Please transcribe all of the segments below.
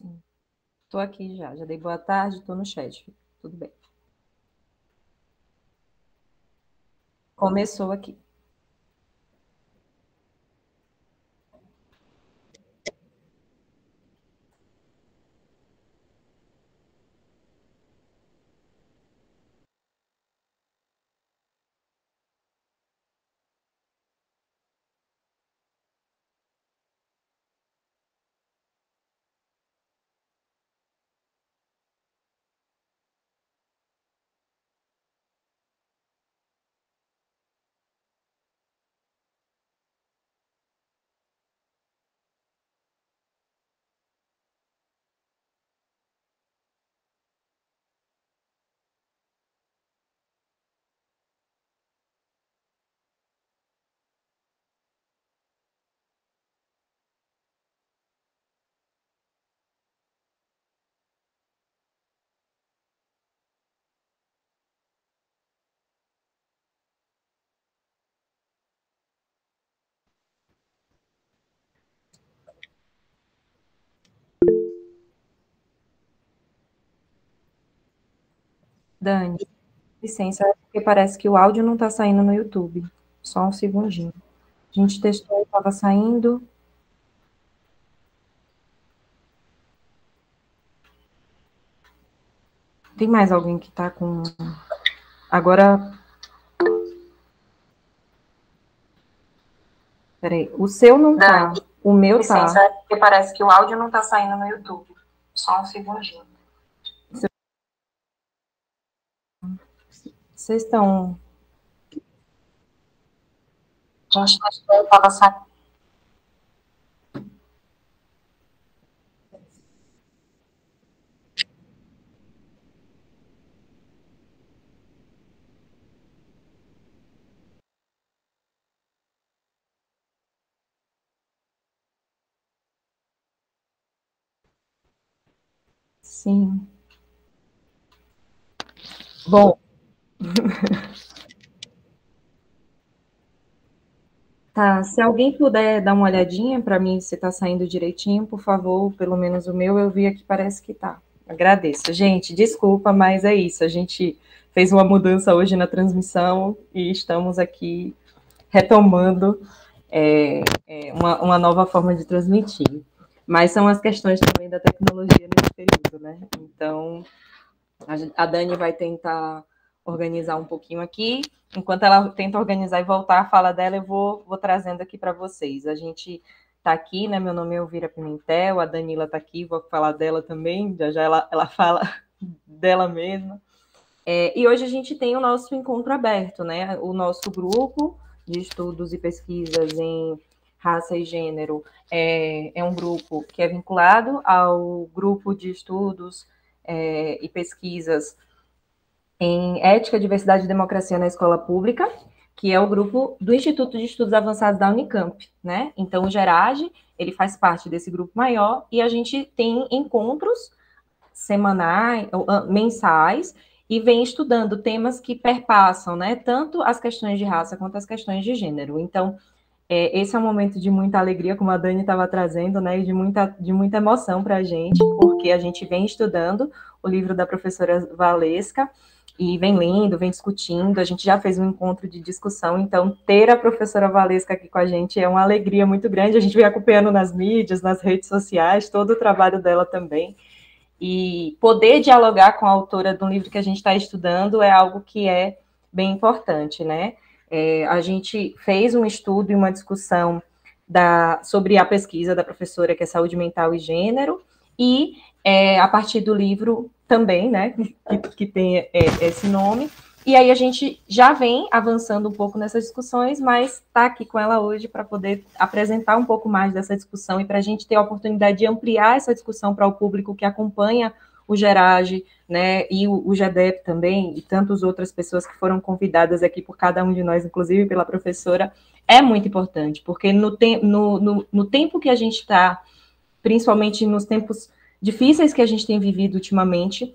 Sim. Tô aqui já, já dei boa tarde, tô no chat. Tudo bem. Começou aqui. Dani, licença, porque parece que o áudio não está saindo no YouTube. Só um segundinho. A gente testou, estava saindo. Tem mais alguém que está com. Agora. Peraí, o seu não está. O meu está. Licença, porque parece que o áudio não está saindo no YouTube. Só um segundinho. Vocês estão. Eu acho que eu estava saindo. Sim. Bom, Tá, se alguém puder dar uma olhadinha para mim se está saindo direitinho, por favor, pelo menos o meu, eu vi aqui, parece que tá. Agradeço. Gente, desculpa, mas é isso. A gente fez uma mudança hoje na transmissão e estamos aqui retomando é, é, uma, uma nova forma de transmitir. Mas são as questões também da tecnologia nesse período, né? Então, a, a Dani vai tentar organizar um pouquinho aqui. Enquanto ela tenta organizar e voltar a fala dela, eu vou, vou trazendo aqui para vocês. A gente está aqui, né? Meu nome é Elvira Pimentel, a Danila está aqui, vou falar dela também, já já ela, ela fala dela mesma. É, e hoje a gente tem o nosso encontro aberto, né? O nosso grupo de estudos e pesquisas em raça e gênero é, é um grupo que é vinculado ao grupo de estudos é, e pesquisas em Ética, Diversidade e Democracia na Escola Pública, que é o grupo do Instituto de Estudos Avançados da Unicamp, né? Então, o Gerage, ele faz parte desse grupo maior e a gente tem encontros semanais, ah, mensais, e vem estudando temas que perpassam, né, tanto as questões de raça quanto as questões de gênero. Então, é, esse é um momento de muita alegria, como a Dani estava trazendo, né, e de muita, de muita emoção para a gente, porque a gente vem estudando o livro da professora Valesca, e vem lendo, vem discutindo. A gente já fez um encontro de discussão, então ter a professora Valesca aqui com a gente é uma alegria muito grande. A gente vem acompanhando nas mídias, nas redes sociais, todo o trabalho dela também. E poder dialogar com a autora de um livro que a gente está estudando é algo que é bem importante, né? É, a gente fez um estudo e uma discussão da, sobre a pesquisa da professora, que é Saúde Mental e Gênero, e é, a partir do livro também, né? Que, que tem é, esse nome. E aí a gente já vem avançando um pouco nessas discussões, mas está aqui com ela hoje para poder apresentar um pouco mais dessa discussão e para a gente ter a oportunidade de ampliar essa discussão para o público que acompanha o Gerage, né, e o, o GEDEP também, e tantas outras pessoas que foram convidadas aqui por cada um de nós, inclusive pela professora, é muito importante, porque no, te no, no, no tempo que a gente está, principalmente nos tempos difíceis que a gente tem vivido ultimamente,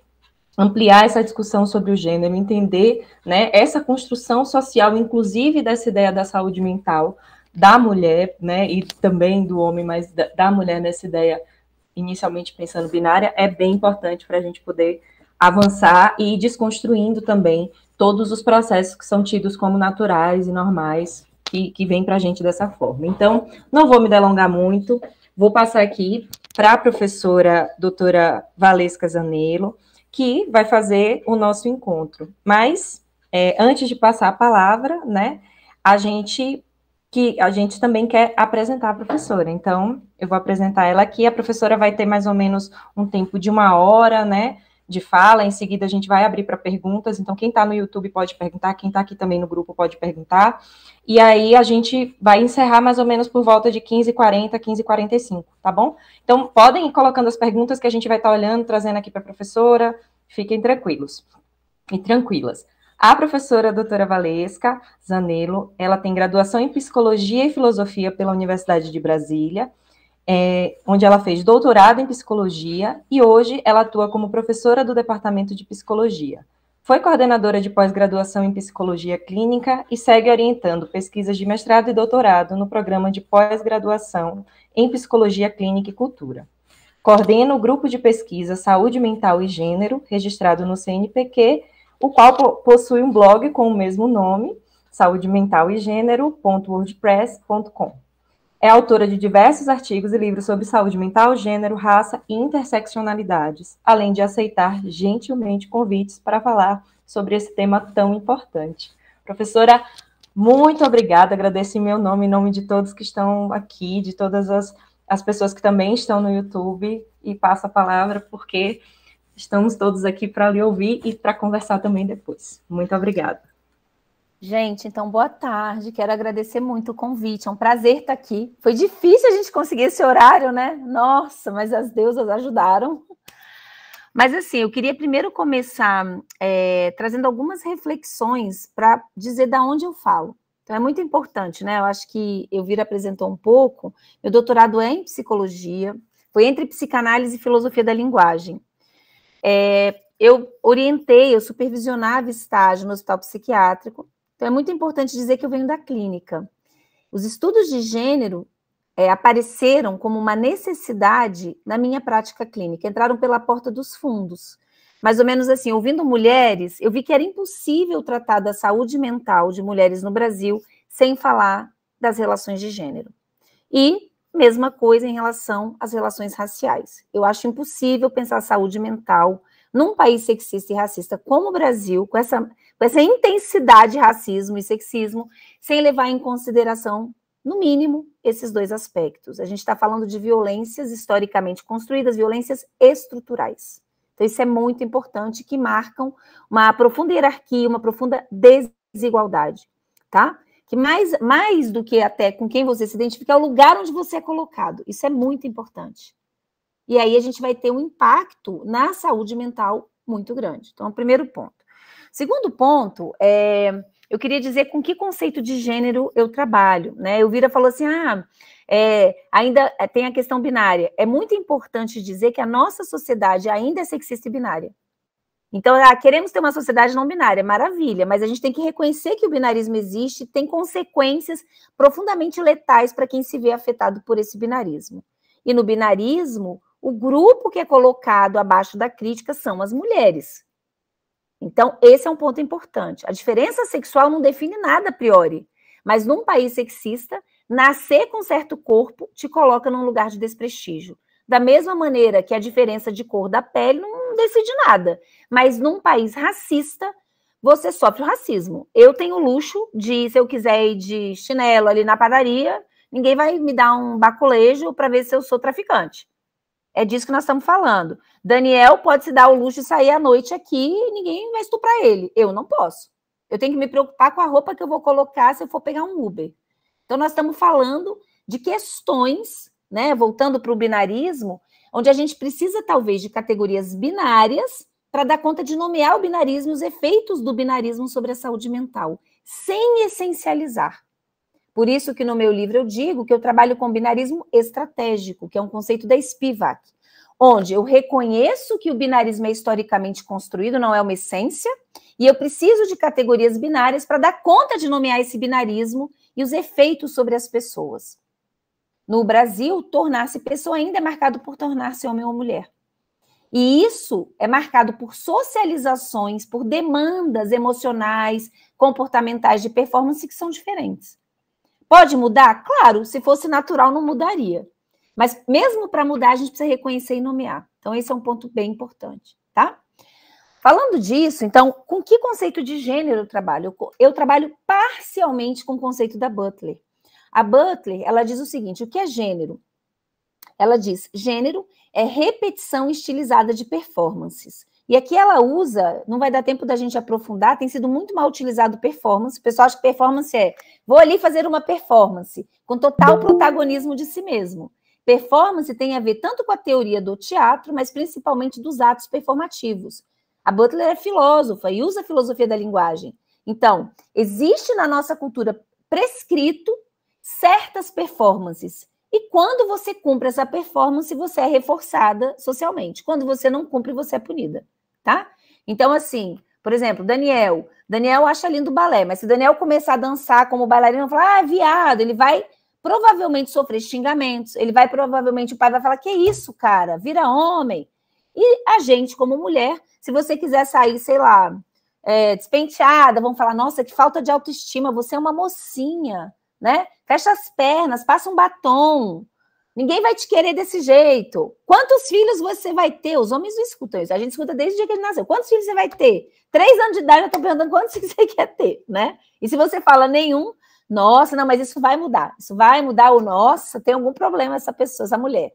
ampliar essa discussão sobre o gênero, entender né, essa construção social, inclusive dessa ideia da saúde mental da mulher, né, e também do homem, mas da, da mulher nessa ideia inicialmente pensando binária, é bem importante para a gente poder avançar e ir desconstruindo também todos os processos que são tidos como naturais e normais que, que vêm para a gente dessa forma. Então, não vou me delongar muito, vou passar aqui para a professora doutora Valesca Zanello, que vai fazer o nosso encontro. Mas, é, antes de passar a palavra, né, a gente que a gente também quer apresentar a professora. Então, eu vou apresentar ela aqui. A professora vai ter mais ou menos um tempo de uma hora, né? de fala. Em seguida, a gente vai abrir para perguntas. Então, quem está no YouTube pode perguntar, quem está aqui também no grupo pode perguntar. E aí, a gente vai encerrar mais ou menos por volta de 15h40, 15h45, tá bom? Então, podem ir colocando as perguntas que a gente vai estar tá olhando, trazendo aqui para a professora. Fiquem tranquilos e tranquilas. A professora doutora Valesca Zanello, ela tem graduação em Psicologia e Filosofia pela Universidade de Brasília, é, onde ela fez doutorado em psicologia e hoje ela atua como professora do Departamento de Psicologia. Foi coordenadora de pós-graduação em psicologia clínica e segue orientando pesquisas de mestrado e doutorado no programa de pós-graduação em psicologia clínica e cultura. Coordena o grupo de pesquisa Saúde Mental e Gênero, registrado no CNPq, o qual possui um blog com o mesmo nome, saudementalgênero.wordpress.com. É autora de diversos artigos e livros sobre saúde mental, gênero, raça e interseccionalidades, além de aceitar gentilmente convites para falar sobre esse tema tão importante. Professora, muito obrigada, agradeço em meu nome, em nome de todos que estão aqui, de todas as, as pessoas que também estão no YouTube, e passo a palavra, porque estamos todos aqui para lhe ouvir e para conversar também depois. Muito obrigada. Gente, então boa tarde. Quero agradecer muito o convite. É um prazer estar aqui. Foi difícil a gente conseguir esse horário, né? Nossa, mas as deusas ajudaram. Mas assim, eu queria primeiro começar é, trazendo algumas reflexões para dizer da onde eu falo. Então é muito importante, né? Eu acho que eu vir apresentou um pouco. Meu doutorado é em psicologia, foi entre psicanálise e filosofia da linguagem. É, eu orientei, eu supervisionava estágio no hospital psiquiátrico então, é muito importante dizer que eu venho da clínica. Os estudos de gênero é, apareceram como uma necessidade na minha prática clínica, entraram pela porta dos fundos. Mais ou menos assim, ouvindo mulheres, eu vi que era impossível tratar da saúde mental de mulheres no Brasil sem falar das relações de gênero. E mesma coisa em relação às relações raciais. Eu acho impossível pensar saúde mental num país sexista e racista como o Brasil, com essa, com essa intensidade de racismo e sexismo, sem levar em consideração, no mínimo, esses dois aspectos. A gente está falando de violências historicamente construídas, violências estruturais. Então, isso é muito importante, que marcam uma profunda hierarquia, uma profunda desigualdade, tá? Que mais, mais do que até com quem você se identifica, é o lugar onde você é colocado. Isso é muito importante. E aí a gente vai ter um impacto na saúde mental muito grande. Então, primeiro ponto. Segundo ponto, é, eu queria dizer com que conceito de gênero eu trabalho, né? Eu vira falou assim, ah, é, ainda é, tem a questão binária. É muito importante dizer que a nossa sociedade ainda é sexista e binária. Então, ah, queremos ter uma sociedade não binária, maravilha, mas a gente tem que reconhecer que o binarismo existe, tem consequências profundamente letais para quem se vê afetado por esse binarismo. E no binarismo, o grupo que é colocado abaixo da crítica são as mulheres. Então, esse é um ponto importante. A diferença sexual não define nada a priori, mas num país sexista, nascer com certo corpo te coloca num lugar de desprestígio. Da mesma maneira que a diferença de cor da pele não decide nada, mas num país racista, você sofre o racismo. Eu tenho luxo de, se eu quiser ir de chinelo ali na padaria, ninguém vai me dar um baculejo para ver se eu sou traficante. É disso que nós estamos falando. Daniel pode se dar o luxo de sair à noite aqui e ninguém vai estuprar ele. Eu não posso. Eu tenho que me preocupar com a roupa que eu vou colocar se eu for pegar um Uber. Então, nós estamos falando de questões, né? Voltando para o binarismo, onde a gente precisa, talvez, de categorias binárias para dar conta de nomear o binarismo e os efeitos do binarismo sobre a saúde mental, sem essencializar. Por isso que no meu livro eu digo que eu trabalho com binarismo estratégico, que é um conceito da Spivak, onde eu reconheço que o binarismo é historicamente construído, não é uma essência, e eu preciso de categorias binárias para dar conta de nomear esse binarismo e os efeitos sobre as pessoas. No Brasil, tornar-se pessoa ainda é marcado por tornar-se homem ou mulher. E isso é marcado por socializações, por demandas emocionais, comportamentais de performance que são diferentes. Pode mudar? Claro, se fosse natural, não mudaria. Mas mesmo para mudar, a gente precisa reconhecer e nomear. Então, esse é um ponto bem importante, tá? Falando disso, então, com que conceito de gênero eu trabalho? Eu, eu trabalho parcialmente com o conceito da Butler. A Butler, ela diz o seguinte: o que é gênero? Ela diz: gênero é repetição estilizada de performances. E aqui ela usa, não vai dar tempo da gente aprofundar, tem sido muito mal utilizado performance. O pessoal acha que performance é vou ali fazer uma performance com total protagonismo de si mesmo. Performance tem a ver tanto com a teoria do teatro, mas principalmente dos atos performativos. A Butler é filósofa e usa a filosofia da linguagem. Então, existe na nossa cultura prescrito certas performances. E quando você cumpre essa performance, você é reforçada socialmente. Quando você não cumpre, você é punida tá? Então, assim, por exemplo, Daniel. Daniel acha lindo o balé, mas se Daniel começar a dançar como bailarino, falar, ah, viado, ele vai provavelmente sofrer xingamentos, ele vai provavelmente, o pai vai falar, que isso, cara, vira homem. E a gente, como mulher, se você quiser sair, sei lá, é, despenteada, vão falar, nossa, que falta de autoestima, você é uma mocinha, né? Fecha as pernas, passa um batom, Ninguém vai te querer desse jeito. Quantos filhos você vai ter? Os homens não escutam isso. A gente escuta desde o dia que ele nasceu. Quantos filhos você vai ter? Três anos de idade, eu estou perguntando quantos você quer ter, né? E se você fala nenhum, nossa, não, mas isso vai mudar. Isso vai mudar o nossa, tem algum problema essa pessoa, essa mulher.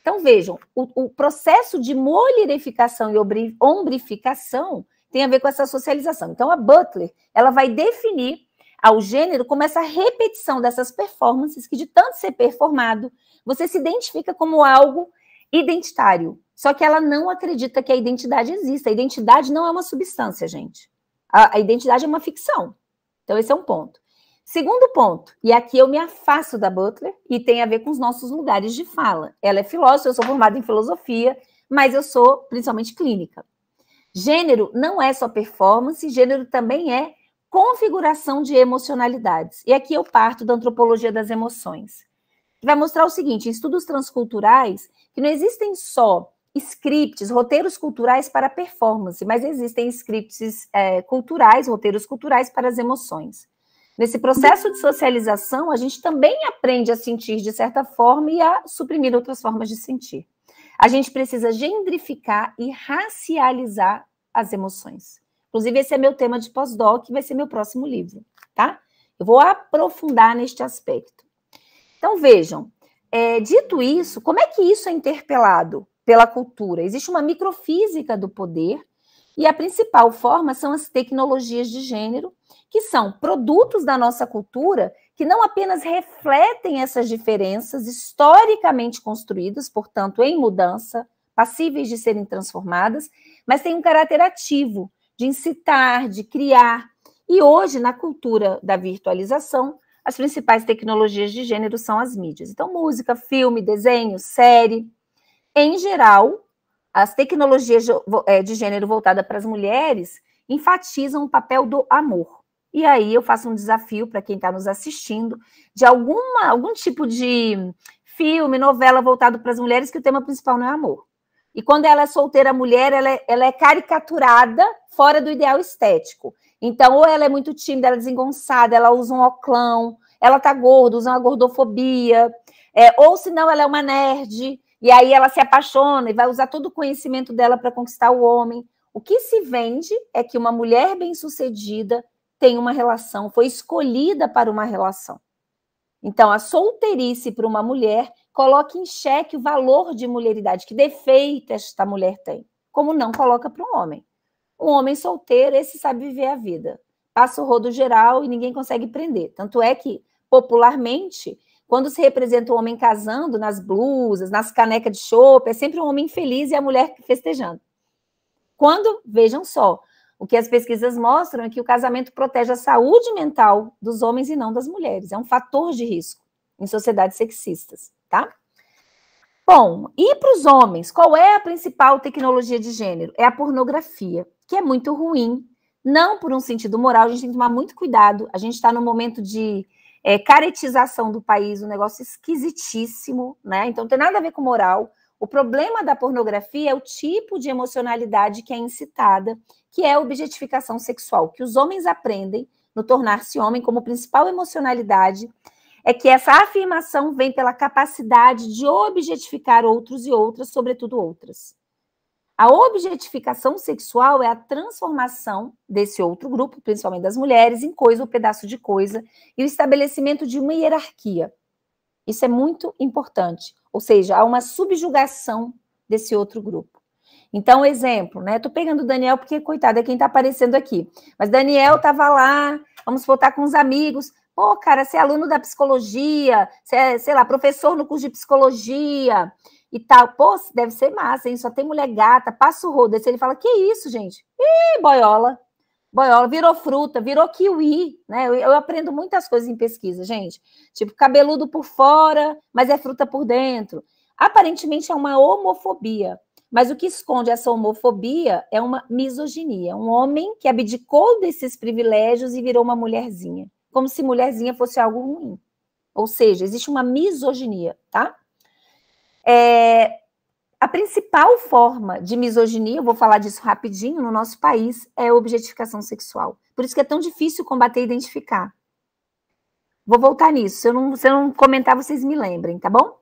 Então, vejam, o, o processo de molirificação e ombrificação tem a ver com essa socialização. Então, a Butler, ela vai definir ao gênero como essa repetição dessas performances que, de tanto ser performado, você se identifica como algo identitário. Só que ela não acredita que a identidade exista. A identidade não é uma substância, gente. A, a identidade é uma ficção. Então, esse é um ponto. Segundo ponto, e aqui eu me afasto da Butler e tem a ver com os nossos lugares de fala. Ela é filósofa, eu sou formada em filosofia, mas eu sou principalmente clínica. Gênero não é só performance, gênero também é configuração de emocionalidades. E aqui eu parto da antropologia das emoções. Que vai mostrar o seguinte: em estudos transculturais, que não existem só scripts, roteiros culturais para performance, mas existem scripts é, culturais, roteiros culturais para as emoções. Nesse processo de socialização, a gente também aprende a sentir de certa forma e a suprimir outras formas de sentir. A gente precisa gendrificar e racializar as emoções. Inclusive, esse é meu tema de pós-doc, vai ser meu próximo livro, tá? Eu vou aprofundar neste aspecto. Então, vejam, é, dito isso, como é que isso é interpelado pela cultura? Existe uma microfísica do poder, e a principal forma são as tecnologias de gênero, que são produtos da nossa cultura que não apenas refletem essas diferenças historicamente construídas, portanto, em mudança, passíveis de serem transformadas, mas têm um caráter ativo, de incitar, de criar. E hoje, na cultura da virtualização, as principais tecnologias de gênero são as mídias. Então, música, filme, desenho, série. Em geral, as tecnologias de é, gênero voltadas para as mulheres enfatizam o papel do amor. E aí eu faço um desafio para quem está nos assistindo de alguma, algum tipo de filme, novela voltado para as mulheres que o tema principal não é amor. E quando ela é solteira mulher, ela é, ela é caricaturada fora do ideal estético. Então, ou ela é muito tímida, ela é desengonçada, ela usa um oclão, ela tá gorda, usa uma gordofobia, é, ou senão ela é uma nerd, e aí ela se apaixona e vai usar todo o conhecimento dela para conquistar o homem. O que se vende é que uma mulher bem-sucedida tem uma relação, foi escolhida para uma relação. Então, a solteirice para uma mulher coloca em xeque o valor de mulheridade, que defeito esta mulher tem, como não coloca para um homem. Um homem solteiro, esse sabe viver a vida. Passa o rodo geral e ninguém consegue prender. Tanto é que, popularmente, quando se representa o um homem casando nas blusas, nas canecas de chope, é sempre um homem feliz e a mulher festejando. Quando, vejam só, o que as pesquisas mostram é que o casamento protege a saúde mental dos homens e não das mulheres. É um fator de risco em sociedades sexistas tá? Bom, e para os homens, qual é a principal tecnologia de gênero? É a pornografia, que é muito ruim. Não por um sentido moral, a gente tem que tomar muito cuidado. A gente está no momento de é, caretização do país, um negócio esquisitíssimo, né? Então, não tem nada a ver com moral. O problema da pornografia é o tipo de emocionalidade que é incitada, que é a objetificação sexual, que os homens aprendem no tornar-se homem como principal emocionalidade é que essa afirmação vem pela capacidade de objetificar outros e outras, sobretudo outras. A objetificação sexual é a transformação desse outro grupo, principalmente das mulheres, em coisa ou pedaço de coisa, e o estabelecimento de uma hierarquia. Isso é muito importante, ou seja, há uma subjugação desse outro grupo. Então, exemplo, né? Tô pegando o Daniel porque, coitado, é quem tá aparecendo aqui. Mas Daniel tava lá, vamos voltar com os amigos, Pô, cara, você é aluno da psicologia, é, sei lá, professor no curso de psicologia e tal. Pô, deve ser massa, hein? Só tem mulher gata, passa o rodo. Aí ele fala, que isso, gente? Ih, boiola. Boiola, virou fruta, virou kiwi, né? Eu, eu aprendo muitas coisas em pesquisa, gente. Tipo, cabeludo por fora, mas é fruta por dentro. Aparentemente é uma homofobia, mas o que esconde essa homofobia é uma misoginia. Um homem que abdicou desses privilégios e virou uma mulherzinha como se mulherzinha fosse algo ruim. Ou seja, existe uma misoginia, tá? É, a principal forma de misoginia, eu vou falar disso rapidinho, no nosso país é a objetificação sexual. Por isso que é tão difícil combater e identificar. Vou voltar nisso. Se eu não, se eu não comentar, vocês me lembrem, tá bom?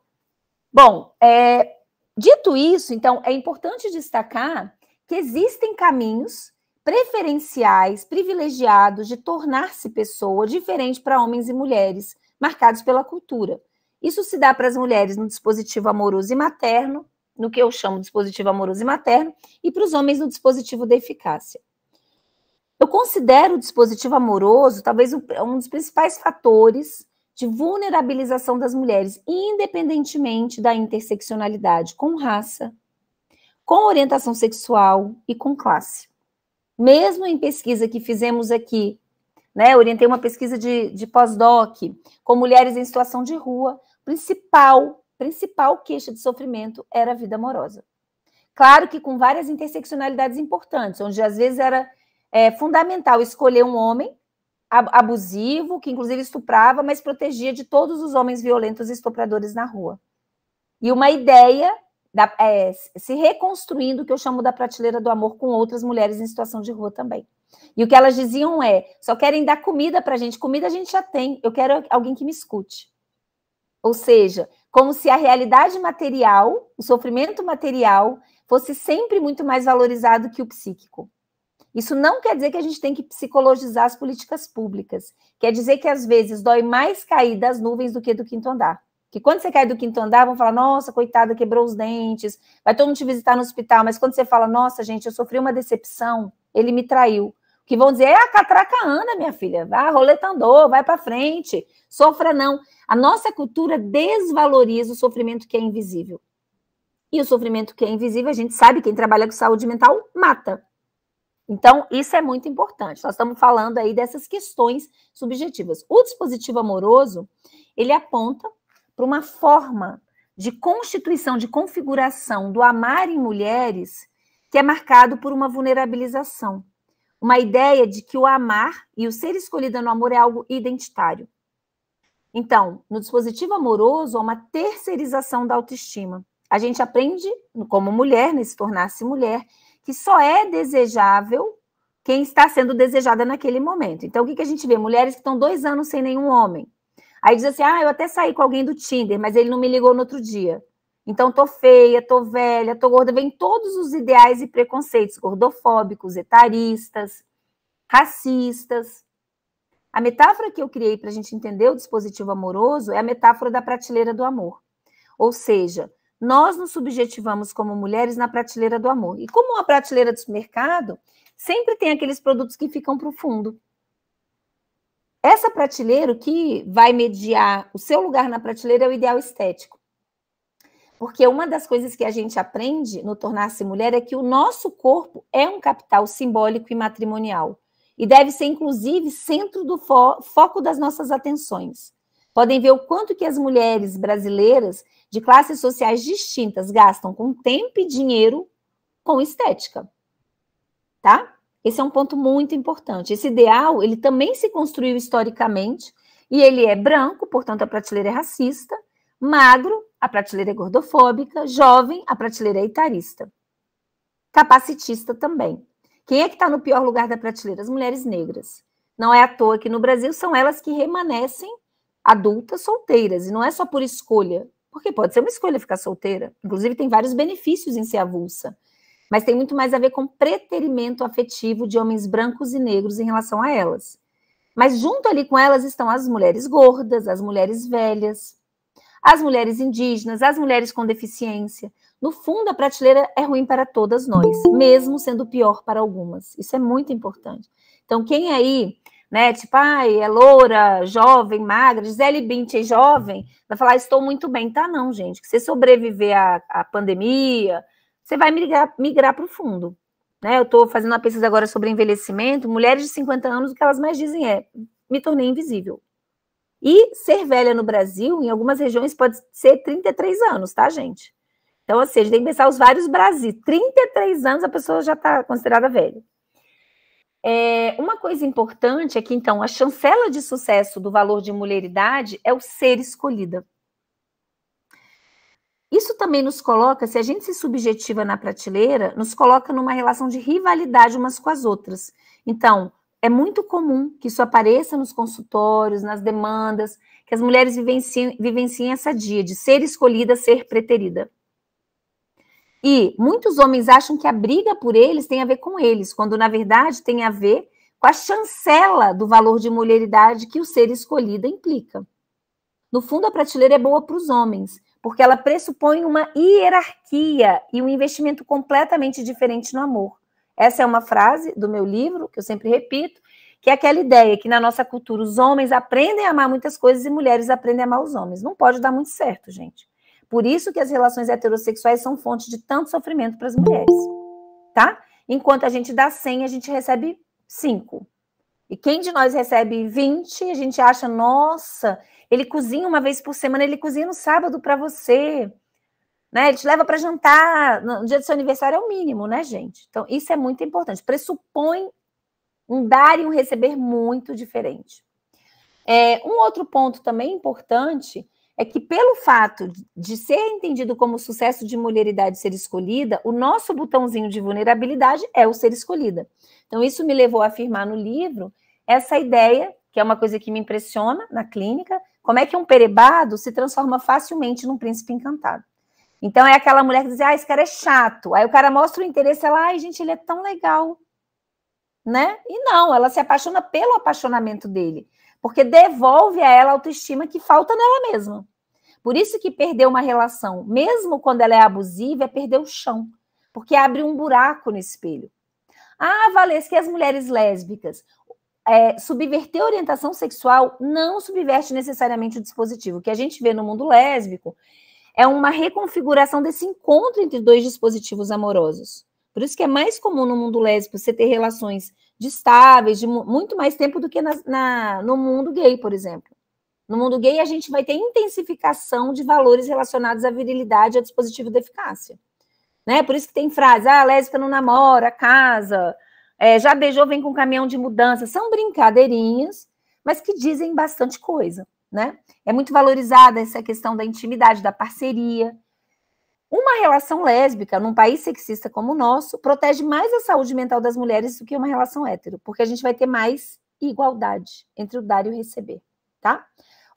Bom, é, dito isso, então, é importante destacar que existem caminhos preferenciais, privilegiados de tornar-se pessoa diferente para homens e mulheres, marcados pela cultura. Isso se dá para as mulheres no dispositivo amoroso e materno, no que eu chamo de dispositivo amoroso e materno, e para os homens no dispositivo da eficácia. Eu considero o dispositivo amoroso talvez é um dos principais fatores de vulnerabilização das mulheres, independentemente da interseccionalidade, com raça, com orientação sexual e com classe mesmo em pesquisa que fizemos aqui, né, orientei uma pesquisa de, de pós-doc com mulheres em situação de rua, principal, principal queixa de sofrimento era a vida amorosa. Claro que com várias interseccionalidades importantes, onde às vezes era é, fundamental escolher um homem abusivo, que inclusive estuprava, mas protegia de todos os homens violentos e estupradores na rua. E uma ideia da, é, se reconstruindo o que eu chamo da prateleira do amor com outras mulheres em situação de rua também. E o que elas diziam é: só querem dar comida para a gente. Comida a gente já tem. Eu quero alguém que me escute. Ou seja, como se a realidade material, o sofrimento material, fosse sempre muito mais valorizado que o psíquico. Isso não quer dizer que a gente tem que psicologizar as políticas públicas. Quer dizer que às vezes dói mais cair das nuvens do que do quinto andar. Que quando você cai do quinto andar, vão falar, nossa, coitada, quebrou os dentes, vai todo mundo te visitar no hospital, mas quando você fala, nossa, gente, eu sofri uma decepção, ele me traiu. Que vão dizer, é a ah, catraca anda, minha filha, vai, a roleta andou, vai para frente, sofra não. A nossa cultura desvaloriza o sofrimento que é invisível. E o sofrimento que é invisível, a gente sabe, quem trabalha com saúde mental mata. Então, isso é muito importante. Nós estamos falando aí dessas questões subjetivas. O dispositivo amoroso, ele aponta para uma forma de constituição, de configuração do amar em mulheres que é marcado por uma vulnerabilização. Uma ideia de que o amar e o ser escolhido no amor é algo identitário. Então, no dispositivo amoroso, há uma terceirização da autoestima. A gente aprende, como mulher, né, se tornar-se mulher, que só é desejável quem está sendo desejada naquele momento. Então, o que, que a gente vê? Mulheres que estão dois anos sem nenhum homem. Aí diz assim: ah, eu até saí com alguém do Tinder, mas ele não me ligou no outro dia. Então, tô feia, tô velha, tô gorda. Vem todos os ideais e preconceitos gordofóbicos, etaristas, racistas. A metáfora que eu criei para a gente entender o dispositivo amoroso é a metáfora da prateleira do amor. Ou seja, nós nos subjetivamos como mulheres na prateleira do amor. E como a prateleira do supermercado, sempre tem aqueles produtos que ficam para o fundo. Essa prateleira, o que vai mediar o seu lugar na prateleira é o ideal estético. Porque uma das coisas que a gente aprende no tornar-se mulher é que o nosso corpo é um capital simbólico e matrimonial. E deve ser, inclusive, centro do fo foco das nossas atenções. Podem ver o quanto que as mulheres brasileiras de classes sociais distintas gastam com tempo e dinheiro com estética. Tá? Esse é um ponto muito importante. Esse ideal, ele também se construiu historicamente, e ele é branco, portanto a prateleira é racista, magro, a prateleira é gordofóbica, jovem, a prateleira é itarista. Capacitista também. Quem é que está no pior lugar da prateleira? As mulheres negras. Não é à toa que no Brasil são elas que remanescem adultas solteiras, e não é só por escolha, porque pode ser uma escolha ficar solteira. Inclusive, tem vários benefícios em ser avulsa mas tem muito mais a ver com preterimento afetivo de homens brancos e negros em relação a elas. Mas junto ali com elas estão as mulheres gordas, as mulheres velhas, as mulheres indígenas, as mulheres com deficiência. No fundo, a prateleira é ruim para todas nós, mesmo sendo pior para algumas. Isso é muito importante. Então, quem aí, né, tipo, ai, é loura, jovem, magra, Gisele Bint é jovem, vai falar, ah, estou muito bem. Tá não, gente, que você sobreviver à, à pandemia, você vai migrar, migrar para o fundo. Né? Eu estou fazendo uma pesquisa agora sobre envelhecimento. Mulheres de 50 anos, o que elas mais dizem é: me tornei invisível. E ser velha no Brasil, em algumas regiões, pode ser 33 anos, tá, gente? Então, ou seja, tem que pensar os vários Brasil. 33 anos a pessoa já está considerada velha. É, uma coisa importante é que, então, a chancela de sucesso do valor de mulheridade é o ser escolhida. Isso também nos coloca, se a gente se subjetiva na prateleira, nos coloca numa relação de rivalidade umas com as outras. Então, é muito comum que isso apareça nos consultórios, nas demandas, que as mulheres vivenciem, vivenciem essa dia de ser escolhida, ser preterida. E muitos homens acham que a briga por eles tem a ver com eles, quando na verdade tem a ver com a chancela do valor de mulheridade que o ser escolhida implica. No fundo, a prateleira é boa para os homens, porque ela pressupõe uma hierarquia e um investimento completamente diferente no amor. Essa é uma frase do meu livro, que eu sempre repito, que é aquela ideia que na nossa cultura os homens aprendem a amar muitas coisas e mulheres aprendem a amar os homens. Não pode dar muito certo, gente. Por isso que as relações heterossexuais são fonte de tanto sofrimento para as mulheres, tá? Enquanto a gente dá 100, a gente recebe 5. E quem de nós recebe 20, a gente acha, nossa, ele cozinha uma vez por semana, ele cozinha no sábado para você. Né? Ele te leva para jantar no dia do seu aniversário, é o mínimo, né, gente? Então, isso é muito importante. Pressupõe um dar e um receber muito diferente. É, um outro ponto também importante é que, pelo fato de ser entendido como sucesso de mulheridade ser escolhida, o nosso botãozinho de vulnerabilidade é o ser escolhida. Então, isso me levou a afirmar no livro essa ideia, que é uma coisa que me impressiona na clínica, como é que um perebado se transforma facilmente num príncipe encantado? Então é aquela mulher que diz, ah, esse cara é chato. Aí o cara mostra o interesse, ela, ai, gente, ele é tão legal. Né? E não, ela se apaixona pelo apaixonamento dele, porque devolve a ela a autoestima que falta nela mesma. Por isso que perder uma relação, mesmo quando ela é abusiva, é perder o chão, porque abre um buraco no espelho. Ah, Valesca, e as mulheres lésbicas? é, subverter a orientação sexual não subverte necessariamente o dispositivo. O que a gente vê no mundo lésbico é uma reconfiguração desse encontro entre dois dispositivos amorosos. Por isso que é mais comum no mundo lésbico você ter relações de estáveis de muito mais tempo do que na, na, no mundo gay, por exemplo. No mundo gay, a gente vai ter intensificação de valores relacionados à virilidade e ao dispositivo de eficácia. Né? Por isso que tem frases, ah, lésbica não namora, casa, é, já beijou, vem com caminhão de mudança. São brincadeirinhas, mas que dizem bastante coisa, né? É muito valorizada essa questão da intimidade, da parceria. Uma relação lésbica num país sexista como o nosso protege mais a saúde mental das mulheres do que uma relação hétero, porque a gente vai ter mais igualdade entre o dar e o receber, tá?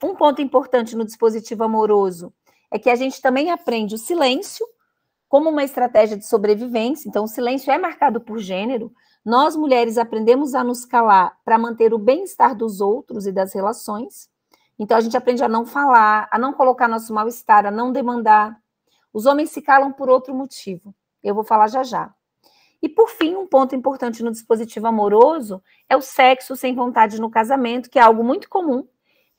Um ponto importante no dispositivo amoroso é que a gente também aprende o silêncio como uma estratégia de sobrevivência. Então, o silêncio é marcado por gênero, nós mulheres aprendemos a nos calar para manter o bem-estar dos outros e das relações. Então a gente aprende a não falar, a não colocar nosso mal-estar, a não demandar. Os homens se calam por outro motivo. Eu vou falar já já. E por fim, um ponto importante no dispositivo amoroso é o sexo sem vontade no casamento, que é algo muito comum,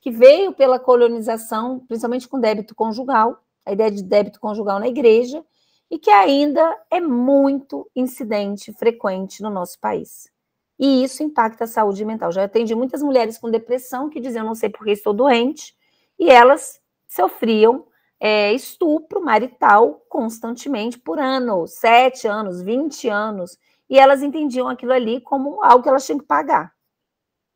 que veio pela colonização, principalmente com débito conjugal, a ideia de débito conjugal na igreja, e que ainda é muito incidente, frequente no nosso país. E isso impacta a saúde mental. Já atendi muitas mulheres com depressão que diziam, não sei por que estou doente, e elas sofriam é, estupro marital constantemente por ano, 7 anos, 20 anos, e elas entendiam aquilo ali como algo que elas tinham que pagar,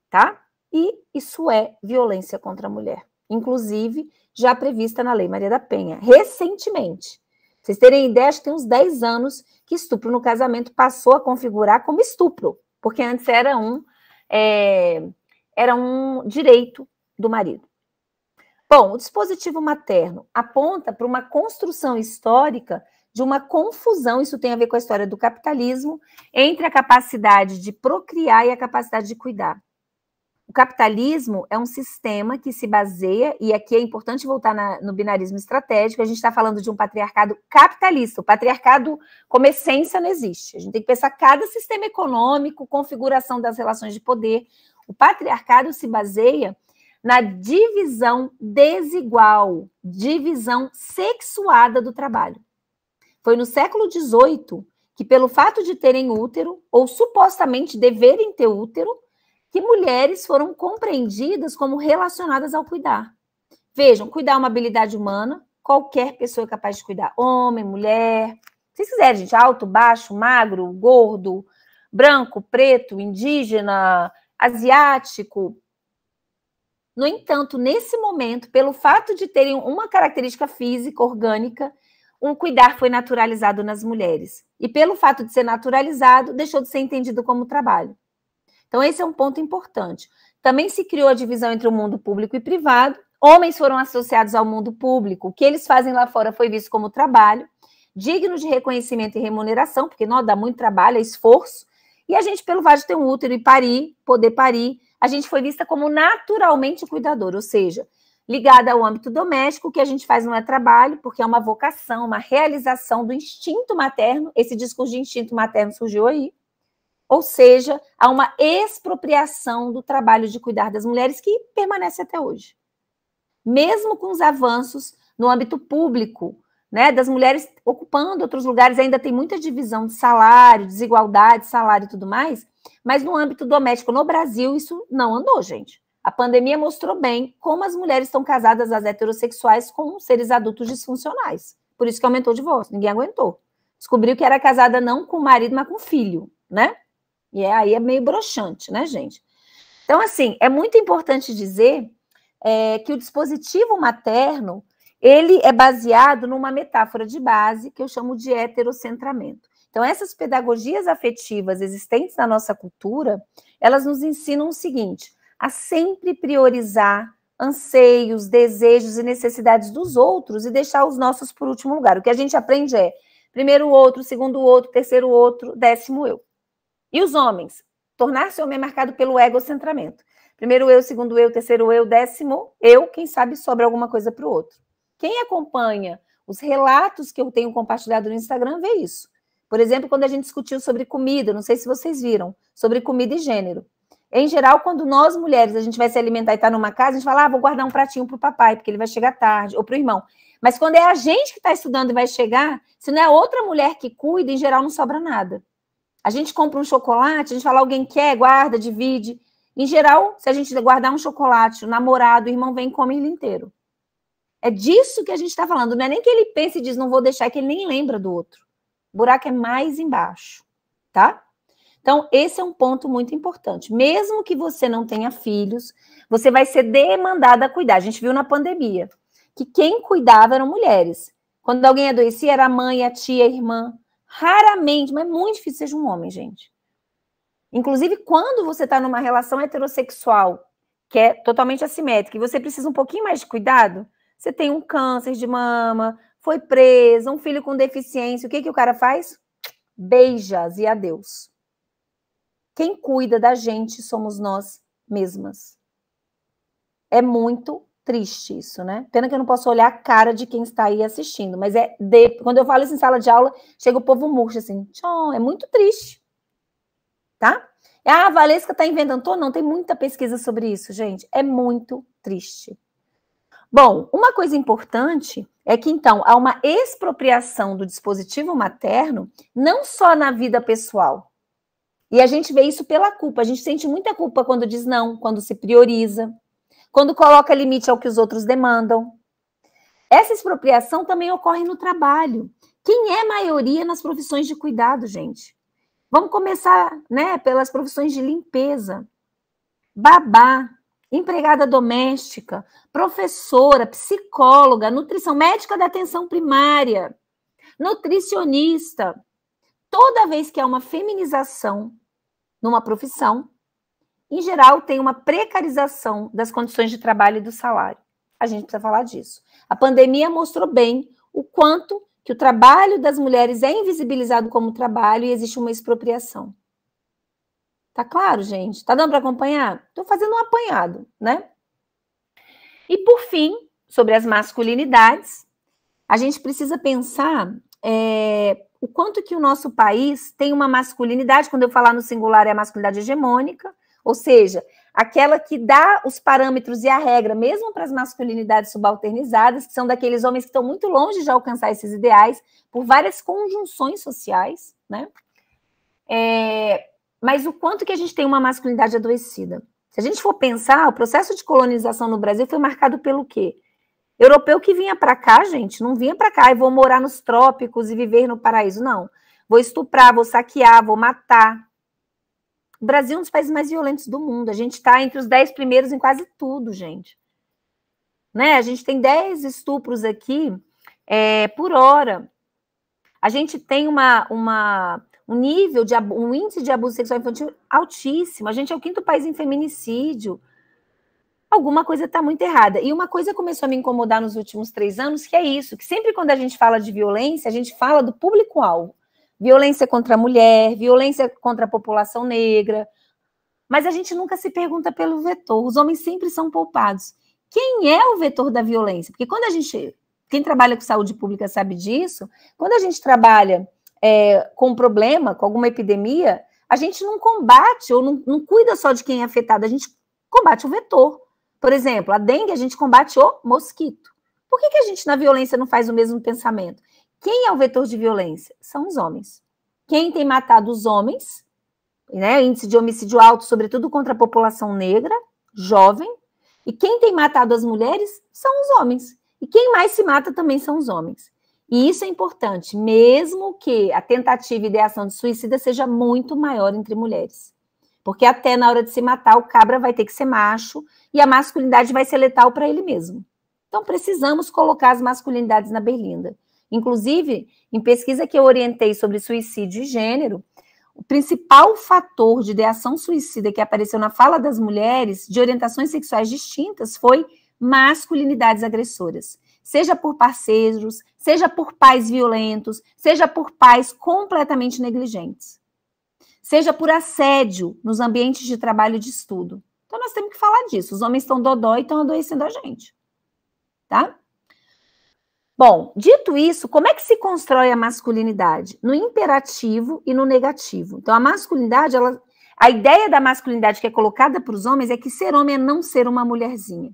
tá? E isso é violência contra a mulher, inclusive já prevista na Lei Maria da Penha. Recentemente, vocês terem ideia, acho que tem uns 10 anos que estupro no casamento passou a configurar como estupro, porque antes era um, é, era um direito do marido. Bom, o dispositivo materno aponta para uma construção histórica de uma confusão, isso tem a ver com a história do capitalismo, entre a capacidade de procriar e a capacidade de cuidar. O capitalismo é um sistema que se baseia, e aqui é importante voltar na, no binarismo estratégico, a gente está falando de um patriarcado capitalista. O patriarcado, como essência, não existe. A gente tem que pensar cada sistema econômico, configuração das relações de poder. O patriarcado se baseia na divisão desigual, divisão sexuada do trabalho. Foi no século XVIII que, pelo fato de terem útero, ou supostamente deverem ter útero, que mulheres foram compreendidas como relacionadas ao cuidar. Vejam, cuidar é uma habilidade humana, qualquer pessoa é capaz de cuidar, homem, mulher, se quiser, gente, alto, baixo, magro, gordo, branco, preto, indígena, asiático. No entanto, nesse momento, pelo fato de terem uma característica física, orgânica, um cuidar foi naturalizado nas mulheres. E pelo fato de ser naturalizado, deixou de ser entendido como trabalho. Então, esse é um ponto importante. Também se criou a divisão entre o mundo público e privado. Homens foram associados ao mundo público. O que eles fazem lá fora foi visto como trabalho, digno de reconhecimento e remuneração, porque não dá muito trabalho, é esforço. E a gente, pelo fato de ter um útero e parir, poder parir, a gente foi vista como naturalmente cuidador, ou seja, ligada ao âmbito doméstico, o que a gente faz não é trabalho, porque é uma vocação, uma realização do instinto materno. Esse discurso de instinto materno surgiu aí. Ou seja, há uma expropriação do trabalho de cuidar das mulheres que permanece até hoje. Mesmo com os avanços no âmbito público, né, das mulheres ocupando outros lugares, ainda tem muita divisão de salário, desigualdade, salário e tudo mais, mas no âmbito doméstico no Brasil isso não andou, gente. A pandemia mostrou bem como as mulheres estão casadas às heterossexuais com seres adultos disfuncionais. Por isso que aumentou o divórcio, ninguém aguentou. Descobriu que era casada não com o marido, mas com o filho, né? E é, aí é meio broxante, né, gente? Então, assim, é muito importante dizer é, que o dispositivo materno ele é baseado numa metáfora de base que eu chamo de heterocentramento. Então, essas pedagogias afetivas existentes na nossa cultura, elas nos ensinam o seguinte: a sempre priorizar anseios, desejos e necessidades dos outros e deixar os nossos por último lugar. O que a gente aprende é primeiro o outro, segundo o outro, terceiro o outro, décimo eu. E os homens? Tornar-se homem é marcado pelo egocentramento. Primeiro eu, segundo eu, terceiro eu, décimo eu, quem sabe sobra alguma coisa para o outro. Quem acompanha os relatos que eu tenho compartilhado no Instagram vê isso. Por exemplo, quando a gente discutiu sobre comida, não sei se vocês viram, sobre comida e gênero. Em geral, quando nós mulheres a gente vai se alimentar e está numa casa, a gente fala, ah, vou guardar um pratinho para o papai, porque ele vai chegar tarde, ou para o irmão. Mas quando é a gente que está estudando e vai chegar, se não é outra mulher que cuida, em geral não sobra nada. A gente compra um chocolate, a gente fala, alguém quer, guarda, divide. Em geral, se a gente guardar um chocolate, o namorado, o irmão vem e come ele inteiro. É disso que a gente está falando. Não é nem que ele pense e diz, não vou deixar, é que ele nem lembra do outro. O buraco é mais embaixo, tá? Então, esse é um ponto muito importante. Mesmo que você não tenha filhos, você vai ser demandada a cuidar. A gente viu na pandemia que quem cuidava eram mulheres. Quando alguém adoecia, era a mãe, a tia, a irmã. Raramente, mas é muito difícil seja um homem, gente. Inclusive, quando você está numa relação heterossexual que é totalmente assimétrica e você precisa um pouquinho mais de cuidado, você tem um câncer de mama, foi presa, um filho com deficiência, o que, que o cara faz? Beijas e adeus. Quem cuida da gente somos nós mesmas. É muito triste isso, né? Pena que eu não posso olhar a cara de quem está aí assistindo, mas é de... quando eu falo isso em sala de aula, chega o povo murcho assim, tchau, é muito triste. Tá? Ah, a Valesca está inventando. Tô, não, tem muita pesquisa sobre isso, gente. É muito triste. Bom, uma coisa importante é que, então, há uma expropriação do dispositivo materno, não só na vida pessoal. E a gente vê isso pela culpa. A gente sente muita culpa quando diz não, quando se prioriza, quando coloca limite ao que os outros demandam. Essa expropriação também ocorre no trabalho. Quem é maioria nas profissões de cuidado, gente? Vamos começar, né, pelas profissões de limpeza. Babá, empregada doméstica, professora, psicóloga, nutrição médica da atenção primária, nutricionista. Toda vez que há uma feminização numa profissão, em geral, tem uma precarização das condições de trabalho e do salário. A gente precisa falar disso. A pandemia mostrou bem o quanto que o trabalho das mulheres é invisibilizado como trabalho e existe uma expropriação. Tá claro, gente? Tá dando para acompanhar? Estou fazendo um apanhado, né? E por fim, sobre as masculinidades, a gente precisa pensar é, o quanto que o nosso país tem uma masculinidade, quando eu falar no singular é a masculinidade hegemônica, ou seja, aquela que dá os parâmetros e a regra, mesmo para as masculinidades subalternizadas, que são daqueles homens que estão muito longe de alcançar esses ideais, por várias conjunções sociais, né? É, mas o quanto que a gente tem uma masculinidade adoecida? Se a gente for pensar, o processo de colonização no Brasil foi marcado pelo quê? Europeu que vinha para cá, gente, não vinha para cá e vou morar nos trópicos e viver no paraíso, não. Vou estuprar, vou saquear, vou matar, o Brasil é um dos países mais violentos do mundo. A gente está entre os dez primeiros em quase tudo, gente. Né? A gente tem dez estupros aqui é, por hora. A gente tem uma, uma, um nível de um índice de abuso sexual infantil altíssimo. A gente é o quinto país em feminicídio. Alguma coisa está muito errada. E uma coisa começou a me incomodar nos últimos três anos, que é isso: que sempre quando a gente fala de violência, a gente fala do público-alvo violência contra a mulher, violência contra a população negra. Mas a gente nunca se pergunta pelo vetor. Os homens sempre são poupados. Quem é o vetor da violência? Porque quando a gente. Quem trabalha com saúde pública sabe disso. Quando a gente trabalha é, com um problema, com alguma epidemia, a gente não combate ou não, não cuida só de quem é afetado, a gente combate o vetor. Por exemplo, a dengue a gente combate o mosquito. Por que, que a gente na violência não faz o mesmo pensamento? Quem é o vetor de violência? São os homens. Quem tem matado os homens, né? Índice de homicídio alto, sobretudo contra a população negra, jovem. E quem tem matado as mulheres são os homens. E quem mais se mata também são os homens. E isso é importante, mesmo que a tentativa e ideação de suicida seja muito maior entre mulheres. Porque até na hora de se matar, o cabra vai ter que ser macho e a masculinidade vai ser letal para ele mesmo. Então precisamos colocar as masculinidades na berlinda. Inclusive, em pesquisa que eu orientei sobre suicídio e gênero, o principal fator de ideação suicida que apareceu na fala das mulheres de orientações sexuais distintas foi masculinidades agressoras, seja por parceiros, seja por pais violentos, seja por pais completamente negligentes, seja por assédio nos ambientes de trabalho e de estudo. Então nós temos que falar disso. Os homens estão dodói e estão adoecendo a gente. Tá? Bom, dito isso, como é que se constrói a masculinidade? No imperativo e no negativo. Então, a masculinidade, ela, a ideia da masculinidade que é colocada para os homens é que ser homem é não ser uma mulherzinha.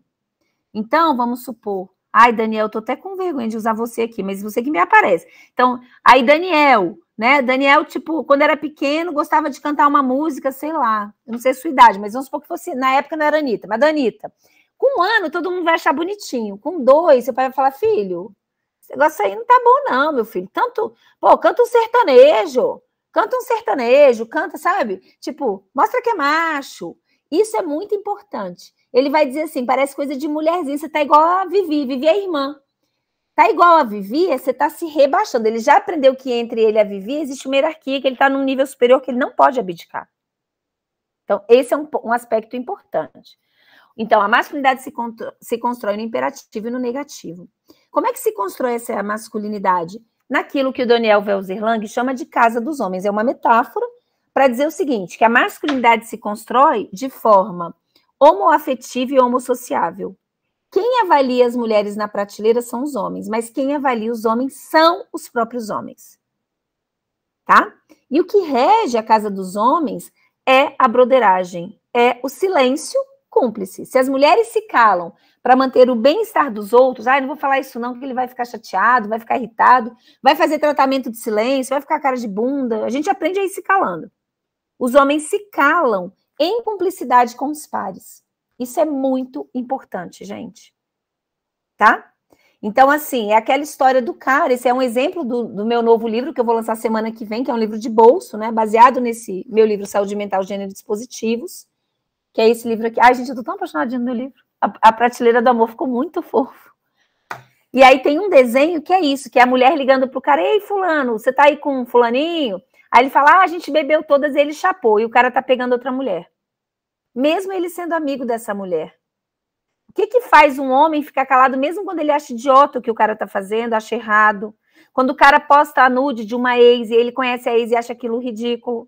Então, vamos supor, ai, Daniel, eu tô até com vergonha de usar você aqui, mas você que me aparece. Então, aí, Daniel, né? Daniel, tipo, quando era pequeno, gostava de cantar uma música, sei lá, eu não sei a sua idade, mas vamos supor que fosse, na época não era Anitta, mas Danita, Com um ano, todo mundo vai achar bonitinho. Com dois, seu pai vai falar, filho, esse negócio aí não tá bom, não, meu filho. Tanto, pô, canta um sertanejo, canta um sertanejo, canta, sabe? Tipo, mostra que é macho. Isso é muito importante. Ele vai dizer assim: parece coisa de mulherzinha, você tá igual a Vivi, Vivi é irmã. Tá igual a Vivi, é, você tá se rebaixando. Ele já aprendeu que entre ele e a Vivi existe uma hierarquia, que ele tá num nível superior que ele não pode abdicar. Então, esse é um, um aspecto importante. Então, a masculinidade se, se constrói no imperativo e no negativo. Como é que se constrói essa masculinidade? Naquilo que o Daniel Welzerlang chama de casa dos homens. É uma metáfora para dizer o seguinte: que a masculinidade se constrói de forma homoafetiva e homossociável. Quem avalia as mulheres na prateleira são os homens, mas quem avalia os homens são os próprios homens. Tá? E o que rege a casa dos homens é a broderagem, é o silêncio cúmplice. Se as mulheres se calam para manter o bem-estar dos outros, ah, não vou falar isso não, porque ele vai ficar chateado, vai ficar irritado, vai fazer tratamento de silêncio, vai ficar cara de bunda. A gente aprende a ir se calando. Os homens se calam em cumplicidade com os pares. Isso é muito importante, gente. Tá? Então, assim, é aquela história do cara. Esse é um exemplo do, do, meu novo livro que eu vou lançar semana que vem, que é um livro de bolso, né? Baseado nesse meu livro Saúde Mental, Gênero e Dispositivos que é esse livro aqui. Ai, gente, eu tô tão apaixonadinha no livro. A, a Prateleira do Amor ficou muito fofo. E aí tem um desenho que é isso, que é a mulher ligando pro cara, ei, fulano, você tá aí com um fulaninho? Aí ele fala, ah, a gente bebeu todas e ele chapou, e o cara tá pegando outra mulher. Mesmo ele sendo amigo dessa mulher. O que que faz um homem ficar calado, mesmo quando ele acha idiota o que o cara tá fazendo, acha errado? Quando o cara posta a nude de uma ex e ele conhece a ex e acha aquilo ridículo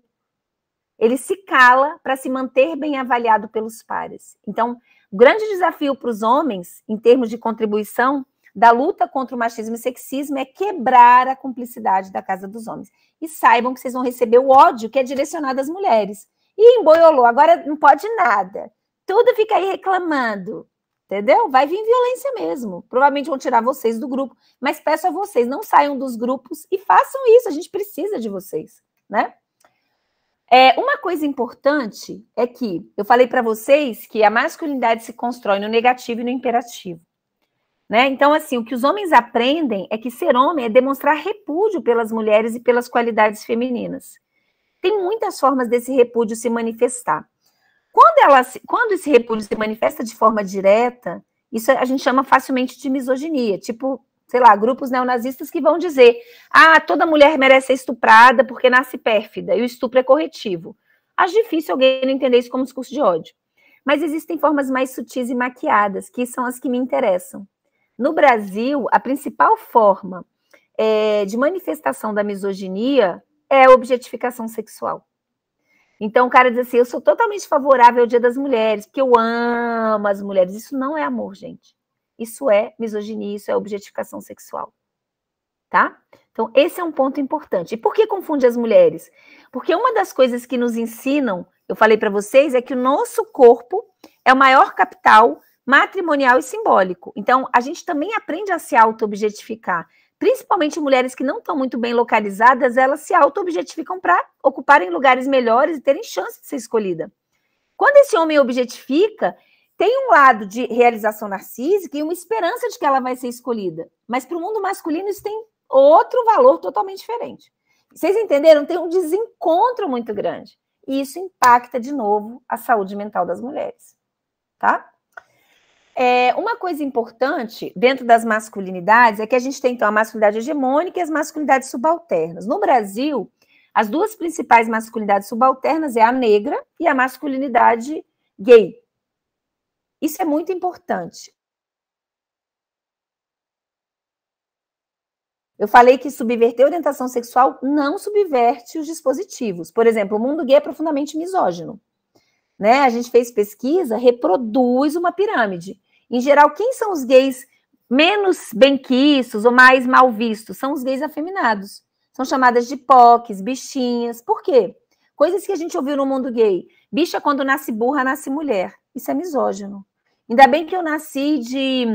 ele se cala para se manter bem avaliado pelos pares. Então, o grande desafio para os homens, em termos de contribuição da luta contra o machismo e sexismo, é quebrar a cumplicidade da casa dos homens. E saibam que vocês vão receber o ódio que é direcionado às mulheres. E emboiolou, agora não pode nada. Tudo fica aí reclamando. Entendeu? Vai vir violência mesmo. Provavelmente vão tirar vocês do grupo. Mas peço a vocês, não saiam dos grupos e façam isso. A gente precisa de vocês, né? É, uma coisa importante é que eu falei para vocês que a masculinidade se constrói no negativo e no imperativo. Né? Então, assim, o que os homens aprendem é que ser homem é demonstrar repúdio pelas mulheres e pelas qualidades femininas. Tem muitas formas desse repúdio se manifestar. Quando, ela, quando esse repúdio se manifesta de forma direta, isso a gente chama facilmente de misoginia, tipo sei lá, grupos neonazistas que vão dizer: ah, toda mulher merece ser estuprada porque nasce pérfida e o estupro é corretivo. Acho difícil alguém entender isso como discurso de ódio. Mas existem formas mais sutis e maquiadas, que são as que me interessam. No Brasil, a principal forma é, de manifestação da misoginia é a objetificação sexual. Então o cara diz assim: eu sou totalmente favorável ao Dia das Mulheres, porque eu amo as mulheres. Isso não é amor, gente. Isso é misoginia, isso é objetificação sexual. Tá? Então, esse é um ponto importante. E por que confunde as mulheres? Porque uma das coisas que nos ensinam, eu falei para vocês, é que o nosso corpo é o maior capital matrimonial e simbólico. Então, a gente também aprende a se auto-objetificar. Principalmente mulheres que não estão muito bem localizadas, elas se auto-objetificam para ocuparem lugares melhores e terem chance de ser escolhida. Quando esse homem objetifica, tem um lado de realização narcísica e uma esperança de que ela vai ser escolhida. Mas para o mundo masculino isso tem outro valor totalmente diferente. Vocês entenderam? Tem um desencontro muito grande. E isso impacta de novo a saúde mental das mulheres. Tá? É, uma coisa importante dentro das masculinidades é que a gente tem então a masculinidade hegemônica e as masculinidades subalternas. No Brasil, as duas principais masculinidades subalternas é a negra e a masculinidade gay, isso é muito importante. Eu falei que subverter a orientação sexual não subverte os dispositivos. Por exemplo, o mundo gay é profundamente misógino. Né? A gente fez pesquisa, reproduz uma pirâmide. Em geral, quem são os gays menos benquistos ou mais mal vistos? São os gays afeminados. São chamadas de poques, bichinhas. Por quê? Coisas que a gente ouviu no mundo gay. Bicha, quando nasce burra, nasce mulher. Isso é misógino. Ainda bem que eu nasci de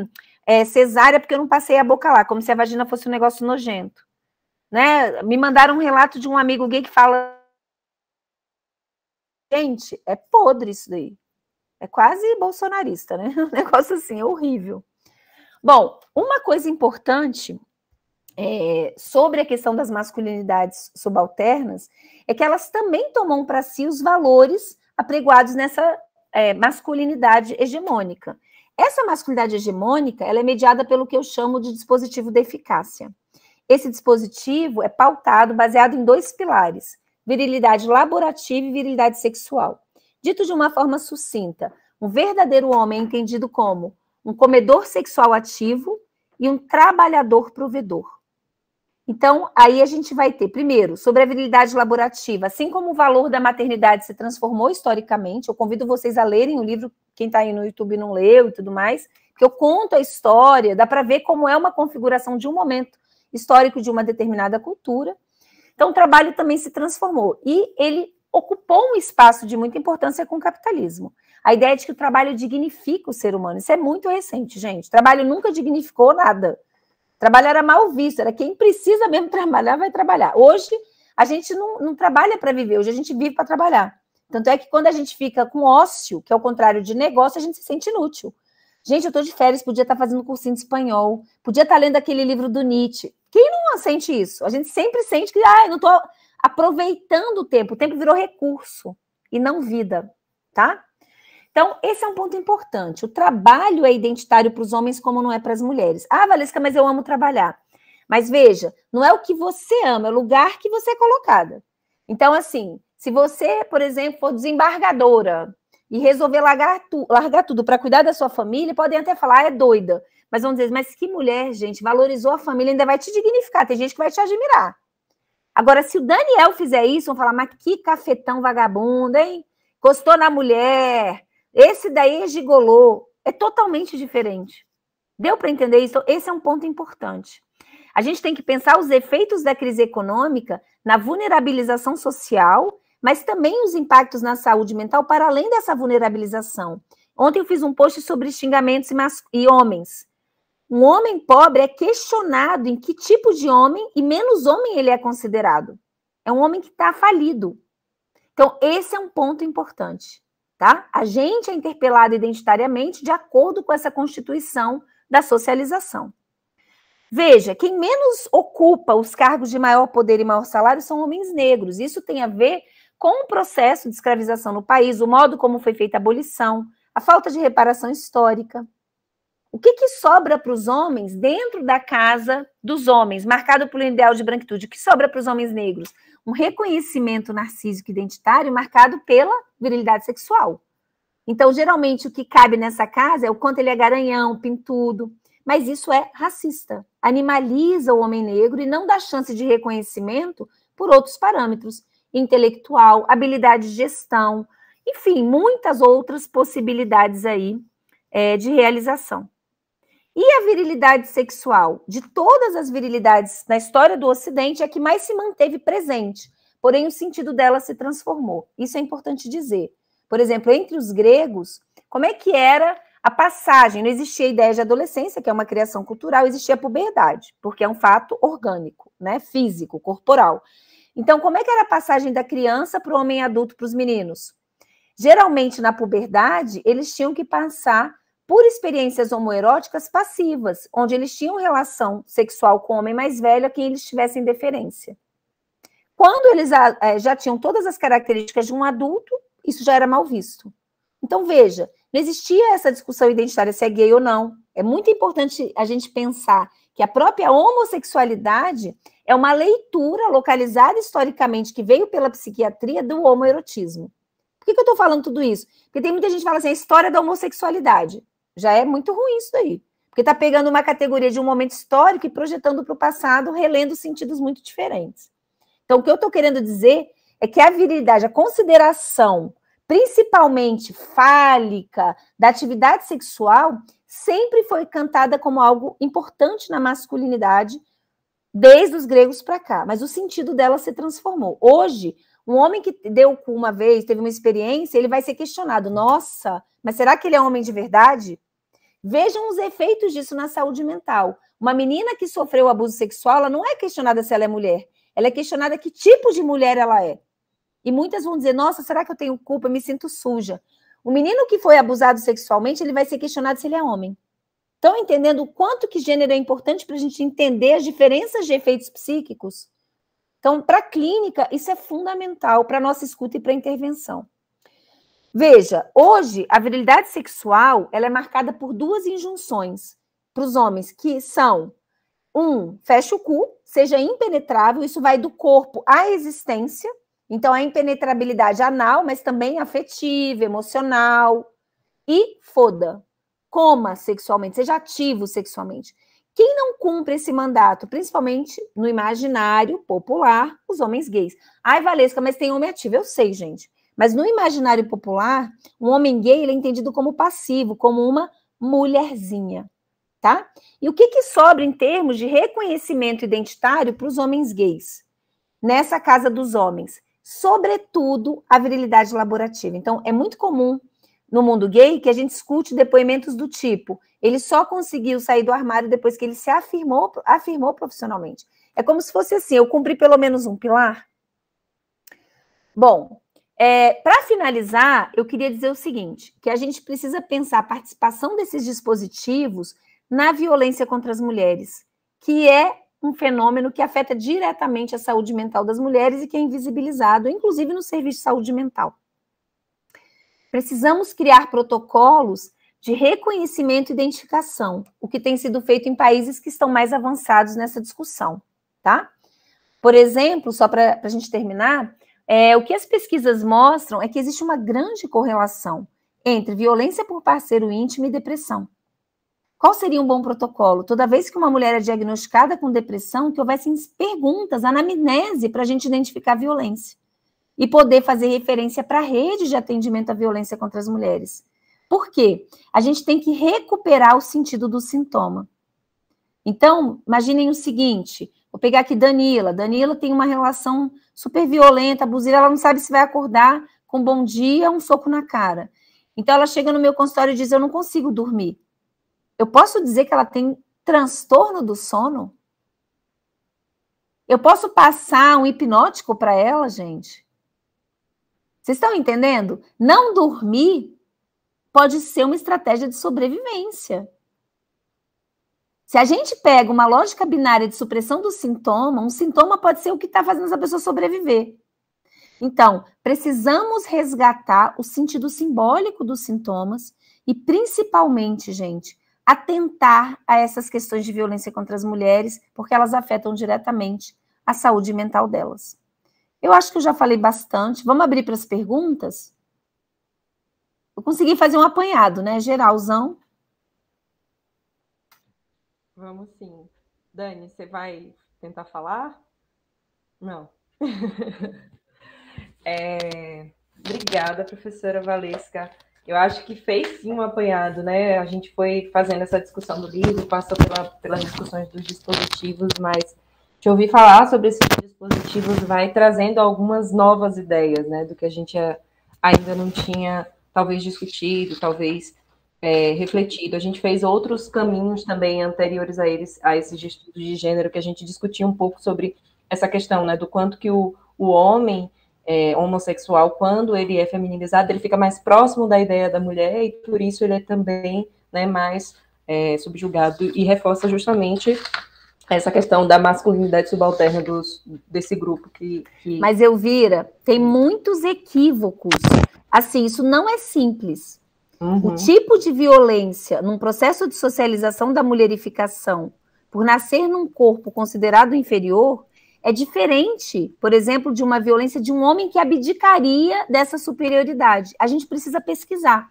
é, cesárea, porque eu não passei a boca lá, como se a vagina fosse um negócio nojento. Né? Me mandaram um relato de um amigo gay que fala. Gente, é podre isso daí. É quase bolsonarista, né? Um negócio assim, é horrível. Bom, uma coisa importante é, sobre a questão das masculinidades subalternas é que elas também tomam para si os valores apregoados nessa é, masculinidade hegemônica. Essa masculinidade hegemônica ela é mediada pelo que eu chamo de dispositivo de eficácia. Esse dispositivo é pautado, baseado em dois pilares: virilidade laborativa e virilidade sexual. Dito de uma forma sucinta, um verdadeiro homem é entendido como um comedor sexual ativo e um trabalhador provedor. Então, aí a gente vai ter, primeiro, sobre a virilidade laborativa. Assim como o valor da maternidade se transformou historicamente, eu convido vocês a lerem o livro, quem está aí no YouTube não leu e tudo mais, que eu conto a história, dá para ver como é uma configuração de um momento histórico de uma determinada cultura. Então, o trabalho também se transformou e ele ocupou um espaço de muita importância com o capitalismo. A ideia de que o trabalho dignifica o ser humano, isso é muito recente, gente. O trabalho nunca dignificou nada. Trabalhar era é mal visto, era quem precisa mesmo trabalhar, vai trabalhar. Hoje, a gente não, não trabalha para viver, hoje a gente vive para trabalhar. Tanto é que quando a gente fica com ócio, que é o contrário de negócio, a gente se sente inútil. Gente, eu estou de férias, podia estar tá fazendo um cursinho de espanhol, podia estar tá lendo aquele livro do Nietzsche. Quem não sente isso? A gente sempre sente que, ah, eu não estou aproveitando o tempo. O tempo virou recurso e não vida, tá? Então, esse é um ponto importante. O trabalho é identitário para os homens, como não é para as mulheres. Ah, Valesca, mas eu amo trabalhar. Mas veja, não é o que você ama, é o lugar que você é colocada. Então, assim, se você, por exemplo, for desembargadora e resolver largar, tu, largar tudo para cuidar da sua família, podem até falar, ah, é doida. Mas vão dizer, mas que mulher, gente, valorizou a família, ainda vai te dignificar, tem gente que vai te admirar. Agora, se o Daniel fizer isso, vão falar, mas que cafetão vagabundo, hein? Gostou na mulher, esse daí é gigolô, é totalmente diferente. Deu para entender isso? Então, esse é um ponto importante. A gente tem que pensar os efeitos da crise econômica na vulnerabilização social, mas também os impactos na saúde mental para além dessa vulnerabilização. Ontem eu fiz um post sobre xingamentos e, e homens. Um homem pobre é questionado em que tipo de homem e menos homem ele é considerado. É um homem que está falido. Então, esse é um ponto importante tá? A gente é interpelado identitariamente de acordo com essa constituição da socialização. Veja, quem menos ocupa os cargos de maior poder e maior salário são homens negros. Isso tem a ver com o processo de escravização no país, o modo como foi feita a abolição, a falta de reparação histórica. O que, que sobra para os homens dentro da casa dos homens, marcado pelo ideal de branquitude? O que sobra para os homens negros? Um reconhecimento narcísico identitário marcado pela virilidade sexual. Então, geralmente, o que cabe nessa casa é o quanto ele é garanhão, pintudo, mas isso é racista. Animaliza o homem negro e não dá chance de reconhecimento por outros parâmetros intelectual, habilidade de gestão, enfim, muitas outras possibilidades aí é, de realização. E a virilidade sexual, de todas as virilidades na história do Ocidente, é que mais se manteve presente, porém o sentido dela se transformou. Isso é importante dizer. Por exemplo, entre os gregos, como é que era a passagem? Não existia a ideia de adolescência, que é uma criação cultural, existia a puberdade, porque é um fato orgânico, né? físico, corporal. Então, como é que era a passagem da criança para o homem adulto, para os meninos? Geralmente, na puberdade, eles tinham que passar por experiências homoeróticas passivas, onde eles tinham relação sexual com o homem mais velho a quem eles tivessem deferência. Quando eles é, já tinham todas as características de um adulto, isso já era mal visto. Então, veja, não existia essa discussão identitária se é gay ou não. É muito importante a gente pensar que a própria homossexualidade é uma leitura localizada historicamente que veio pela psiquiatria do homoerotismo. Por que, que eu estou falando tudo isso? Porque tem muita gente que fala assim, é a história da homossexualidade. Já é muito ruim isso daí. Porque está pegando uma categoria de um momento histórico e projetando para o passado, relendo sentidos muito diferentes. Então, o que eu estou querendo dizer é que a virilidade, a consideração, principalmente fálica, da atividade sexual, sempre foi cantada como algo importante na masculinidade, desde os gregos para cá. Mas o sentido dela se transformou. Hoje, um homem que deu cu uma vez, teve uma experiência, ele vai ser questionado: nossa, mas será que ele é homem de verdade? Vejam os efeitos disso na saúde mental. Uma menina que sofreu abuso sexual, ela não é questionada se ela é mulher. Ela é questionada que tipo de mulher ela é. E muitas vão dizer: Nossa, será que eu tenho culpa? Eu me sinto suja. O menino que foi abusado sexualmente, ele vai ser questionado se ele é homem. Estão entendendo o quanto que gênero é importante para a gente entender as diferenças de efeitos psíquicos? Então, para a clínica, isso é fundamental para a nossa escuta e para a intervenção. Veja, hoje a virilidade sexual ela é marcada por duas injunções para os homens, que são um, fecha o cu, seja impenetrável, isso vai do corpo à existência, então a impenetrabilidade anal, mas também afetiva, emocional, e foda, coma sexualmente, seja ativo sexualmente. Quem não cumpre esse mandato, principalmente no imaginário popular, os homens gays. Ai, Valesca, mas tem homem ativo, eu sei, gente. Mas no imaginário popular, um homem gay ele é entendido como passivo, como uma mulherzinha, tá? E o que, que sobra em termos de reconhecimento identitário para os homens gays? Nessa casa dos homens, sobretudo a virilidade laborativa. Então, é muito comum no mundo gay que a gente escute depoimentos do tipo: ele só conseguiu sair do armário depois que ele se afirmou, afirmou profissionalmente. É como se fosse assim: eu cumpri pelo menos um pilar. Bom, é, Para finalizar, eu queria dizer o seguinte: que a gente precisa pensar a participação desses dispositivos na violência contra as mulheres, que é um fenômeno que afeta diretamente a saúde mental das mulheres e que é invisibilizado, inclusive no serviço de saúde mental. Precisamos criar protocolos de reconhecimento e identificação, o que tem sido feito em países que estão mais avançados nessa discussão, tá? Por exemplo, só para a gente terminar, é, o que as pesquisas mostram é que existe uma grande correlação entre violência por parceiro íntimo e depressão. Qual seria um bom protocolo? Toda vez que uma mulher é diagnosticada com depressão, que houvessem perguntas, anamnese, para a gente identificar a violência. E poder fazer referência para a rede de atendimento à violência contra as mulheres. Por quê? A gente tem que recuperar o sentido do sintoma. Então, imaginem o seguinte: Vou pegar aqui Danila. Danila tem uma relação super violenta, abusiva, ela não sabe se vai acordar com bom dia um soco na cara. Então ela chega no meu consultório e diz: Eu não consigo dormir. Eu posso dizer que ela tem transtorno do sono? Eu posso passar um hipnótico para ela, gente? Vocês estão entendendo? Não dormir pode ser uma estratégia de sobrevivência. Se a gente pega uma lógica binária de supressão do sintoma, um sintoma pode ser o que está fazendo essa pessoa sobreviver. Então, precisamos resgatar o sentido simbólico dos sintomas e, principalmente, gente, atentar a essas questões de violência contra as mulheres, porque elas afetam diretamente a saúde mental delas. Eu acho que eu já falei bastante. Vamos abrir para as perguntas? Eu consegui fazer um apanhado, né? Geralzão. Vamos sim. Dani, você vai tentar falar? Não. é... Obrigada, professora Valesca. Eu acho que fez sim um apanhado, né? A gente foi fazendo essa discussão do livro, passou pela, pelas discussões dos dispositivos, mas te ouvir falar sobre esses dispositivos vai trazendo algumas novas ideias, né? Do que a gente ainda não tinha, talvez, discutido, talvez é, refletido. A gente fez outros caminhos também anteriores a eles, a esses estudos de gênero, que a gente discutia um pouco sobre essa questão, né, do quanto que o, o homem é, homossexual, quando ele é feminilizado, ele fica mais próximo da ideia da mulher e por isso ele é também né, mais é, subjugado e reforça justamente essa questão da masculinidade subalterna dos, desse grupo que, que... Mas Elvira, tem muitos equívocos. Assim, isso não é simples Uhum. O tipo de violência num processo de socialização da mulherificação por nascer num corpo considerado inferior é diferente, por exemplo, de uma violência de um homem que abdicaria dessa superioridade. A gente precisa pesquisar.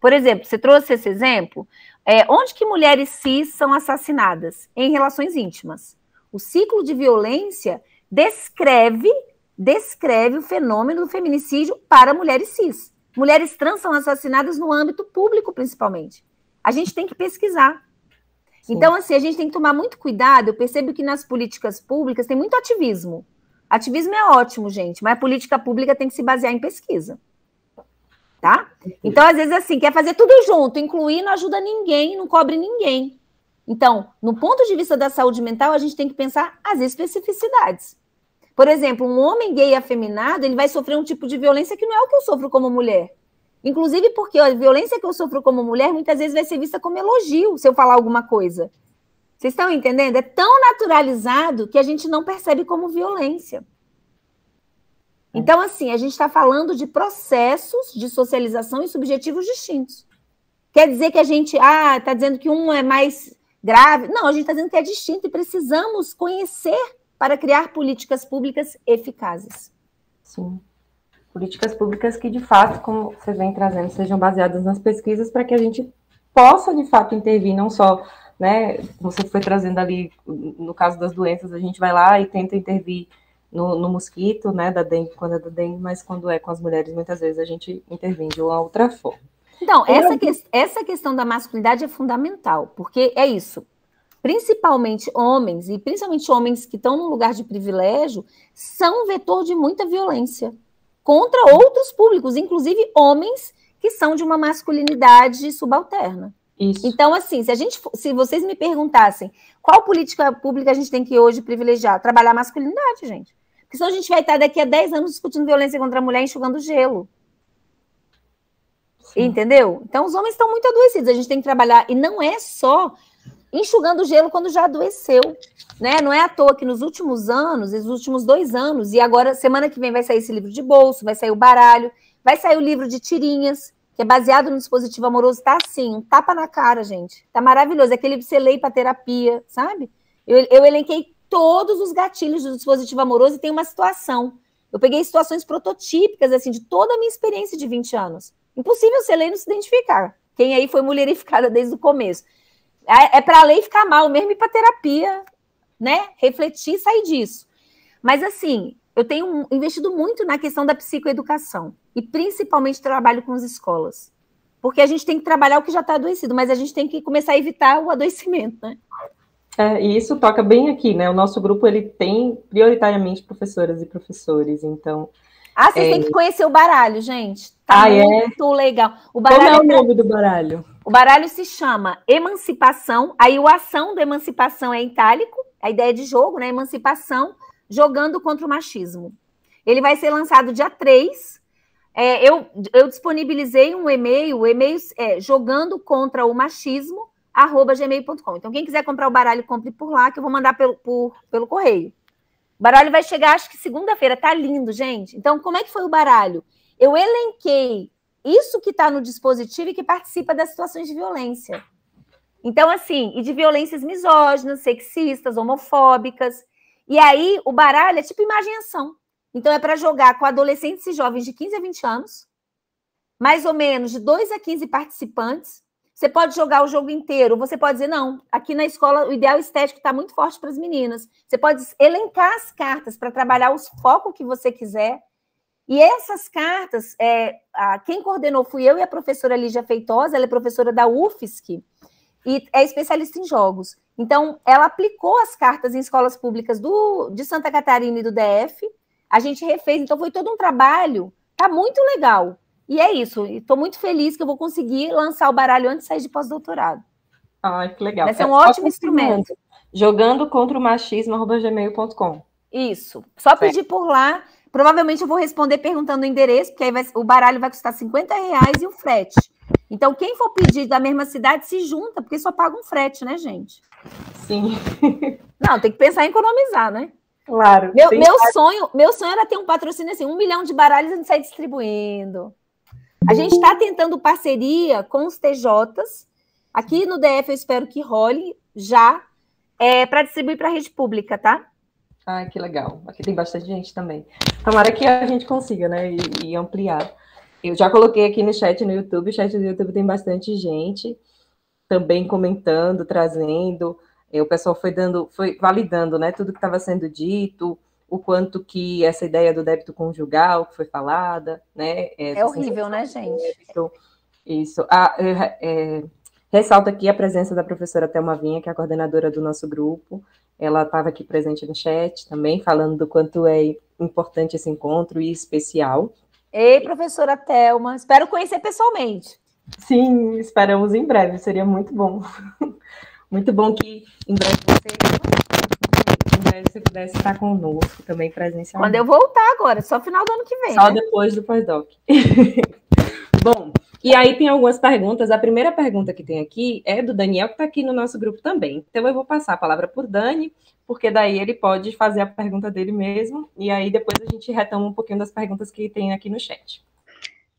Por exemplo, você trouxe esse exemplo. É, onde que mulheres cis são assassinadas? Em relações íntimas. O ciclo de violência descreve descreve o fenômeno do feminicídio para mulheres cis. Mulheres trans são assassinadas no âmbito público, principalmente. A gente tem que pesquisar. Então, assim, a gente tem que tomar muito cuidado. Eu percebo que nas políticas públicas tem muito ativismo. Ativismo é ótimo, gente, mas a política pública tem que se basear em pesquisa. Tá? Então, às vezes, assim, quer fazer tudo junto, incluir, não ajuda ninguém, não cobre ninguém. Então, no ponto de vista da saúde mental, a gente tem que pensar as especificidades. Por exemplo, um homem gay afeminado, ele vai sofrer um tipo de violência que não é o que eu sofro como mulher. Inclusive porque a violência que eu sofro como mulher muitas vezes vai ser vista como elogio se eu falar alguma coisa. Vocês estão entendendo? É tão naturalizado que a gente não percebe como violência. É. Então, assim, a gente está falando de processos de socialização e subjetivos distintos. Quer dizer que a gente ah, está dizendo que um é mais grave. Não, a gente está dizendo que é distinto e precisamos conhecer para criar políticas públicas eficazes. Sim. Políticas públicas que, de fato, como você vem trazendo, sejam baseadas nas pesquisas para que a gente possa, de fato, intervir, não só, né, você foi trazendo ali, no caso das doenças, a gente vai lá e tenta intervir no, no, mosquito, né, da dengue, quando é da dengue, mas quando é com as mulheres, muitas vezes a gente intervém de uma outra forma. Então, essa, que, essa questão da masculinidade é fundamental, porque é isso principalmente homens, e principalmente homens que estão num lugar de privilégio, são vetor de muita violência contra outros públicos, inclusive homens que são de uma masculinidade subalterna. Isso. Então, assim, se a gente, se vocês me perguntassem qual política pública a gente tem que hoje privilegiar, trabalhar a masculinidade, gente. Porque senão a gente vai estar daqui a 10 anos discutindo violência contra a mulher enxugando gelo. Sim. Entendeu? Então, os homens estão muito adoecidos. A gente tem que trabalhar. E não é só enxugando gelo quando já adoeceu. Né? Não é à toa que nos últimos anos, nos últimos dois anos, e agora, semana que vem, vai sair esse livro de bolso, vai sair o baralho, vai sair o livro de tirinhas, que é baseado no dispositivo amoroso. Tá assim, um tapa na cara, gente. Tá maravilhoso. É aquele que você lê para terapia, sabe? Eu, eu elenquei todos os gatilhos do dispositivo amoroso e tem uma situação. Eu peguei situações prototípicas, assim, de toda a minha experiência de 20 anos. Impossível você ler e não se identificar. Quem aí foi mulherificada desde o começo. É, é para lei ficar mal mesmo e para terapia, né? Refletir e sair disso. Mas assim, eu tenho investido muito na questão da psicoeducação e principalmente trabalho com as escolas. Porque a gente tem que trabalhar o que já está adoecido, mas a gente tem que começar a evitar o adoecimento, né? É, e isso toca bem aqui, né? O nosso grupo ele tem prioritariamente professoras e professores, então. Ah, vocês é... têm que conhecer o baralho, gente. Tá ah, é? muito é? legal. O baralho Como é o é nome do baralho? O baralho se chama Emancipação, aí o ação do Emancipação é itálico, a ideia de jogo, né? Emancipação, jogando contra o machismo. Ele vai ser lançado dia 3. É, eu, eu disponibilizei um e-mail, o e-mail é jogando contra o machismo, arroba gmail.com. Então, quem quiser comprar o baralho, compre por lá, que eu vou mandar pelo, por, pelo correio. O baralho vai chegar, acho que segunda-feira, tá lindo, gente. Então, como é que foi o baralho? Eu elenquei isso que está no dispositivo e que participa das situações de violência. Então, assim, e de violências misóginas, sexistas, homofóbicas. E aí, o baralho é tipo imaginação. Então, é para jogar com adolescentes e jovens de 15 a 20 anos, mais ou menos de 2 a 15 participantes. Você pode jogar o jogo inteiro, você pode dizer, não, aqui na escola o ideal estético está muito forte para as meninas. Você pode elencar as cartas para trabalhar os focos que você quiser. E essas cartas, é, a, quem coordenou fui eu e a professora Lígia Feitosa, ela é professora da UFSC e é especialista em jogos. Então, ela aplicou as cartas em escolas públicas do, de Santa Catarina e do DF. A gente refez, então foi todo um trabalho, tá muito legal. E é isso, estou muito feliz que eu vou conseguir lançar o baralho antes de sair de pós-doutorado. Ai, que legal. Vai ser é, um é, ótimo instrumento. Jogando contra o machismo, gmail.com. Isso. Só certo. pedir por lá Provavelmente eu vou responder perguntando o endereço, porque aí vai, o baralho vai custar 50 reais e o frete. Então, quem for pedir da mesma cidade se junta, porque só paga um frete, né, gente? Sim. Não, tem que pensar em economizar, né? Claro. Meu, meu que... sonho, meu sonho era ter um patrocínio assim, um milhão de baralhos a gente sai distribuindo. A gente está tentando parceria com os TJs. Aqui no DF eu espero que role já é, para distribuir para a rede pública, tá? Ai, que legal. Aqui tem bastante gente também. Tomara que a gente consiga, né? E, e ampliar. Eu já coloquei aqui no chat no YouTube, o chat do YouTube tem bastante gente também comentando, trazendo. E é, o pessoal foi dando, foi validando, né? Tudo que estava sendo dito, o quanto que essa ideia do débito conjugal que foi falada, né? É, é horrível, né, gente? Débito, isso. Ah, é, é, Ressalto aqui a presença da professora Thelma Vinha, que é a coordenadora do nosso grupo. Ela estava aqui presente no chat também, falando do quanto é importante esse encontro e especial. Ei, professora Thelma, espero conhecer pessoalmente. Sim, esperamos em breve, seria muito bom. Muito bom que em breve você, em breve você pudesse estar conosco também presencialmente. Quando eu voltar agora, só final do ano que vem. Só né? depois do pós-doc. Bom, e aí tem algumas perguntas. A primeira pergunta que tem aqui é do Daniel, que está aqui no nosso grupo também. Então eu vou passar a palavra por Dani, porque daí ele pode fazer a pergunta dele mesmo, e aí depois a gente retoma um pouquinho das perguntas que tem aqui no chat.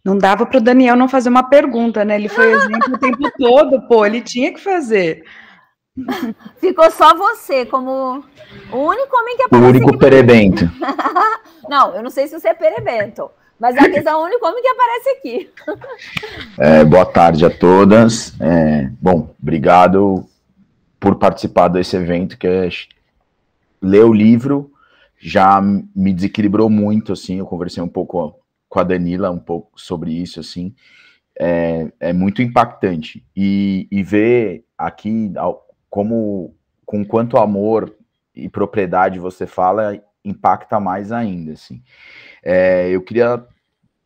Não dava para o Daniel não fazer uma pergunta, né? Ele foi exemplo o tempo todo, pô, ele tinha que fazer. Ficou só você, como o único homem que apareceu. O único perebento. não, eu não sei se você é perebento, mas é a é o único homem que aparece aqui. É, boa tarde a todas. É, bom, obrigado por participar desse evento que é ler o livro já me desequilibrou muito, assim, eu conversei um pouco com a Danila um pouco sobre isso, assim, é, é muito impactante, e, e ver aqui como, com quanto amor e propriedade você fala, impacta mais ainda, assim, é, eu queria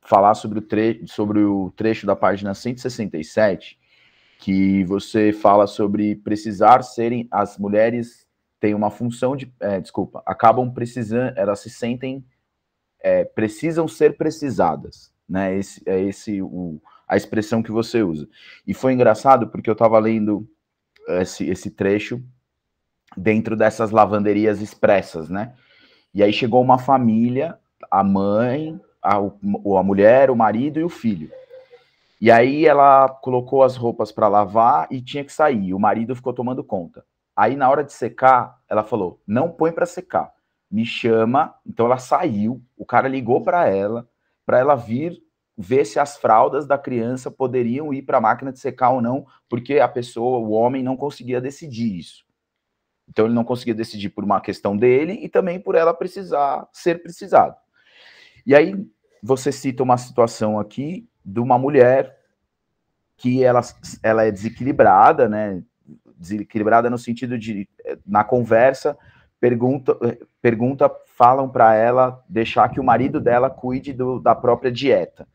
falar sobre o, tre sobre o trecho da página 167, que você fala sobre precisar serem as mulheres têm uma função de é, desculpa acabam precisando elas se sentem é, precisam ser precisadas né esse é esse o, a expressão que você usa e foi engraçado porque eu estava lendo esse, esse trecho dentro dessas lavanderias expressas né e aí chegou uma família a mãe, a, a mulher, o marido e o filho. E aí ela colocou as roupas para lavar e tinha que sair. O marido ficou tomando conta. Aí na hora de secar, ela falou: "Não põe para secar. Me chama". Então ela saiu, o cara ligou para ela, para ela vir ver se as fraldas da criança poderiam ir para a máquina de secar ou não, porque a pessoa, o homem não conseguia decidir isso. Então ele não conseguia decidir por uma questão dele e também por ela precisar ser precisado. E aí você cita uma situação aqui de uma mulher que ela, ela é desequilibrada, né? Desequilibrada no sentido de, eh, na conversa, pergunta, pergunta falam para ela deixar que o marido dela cuide do, da própria dieta.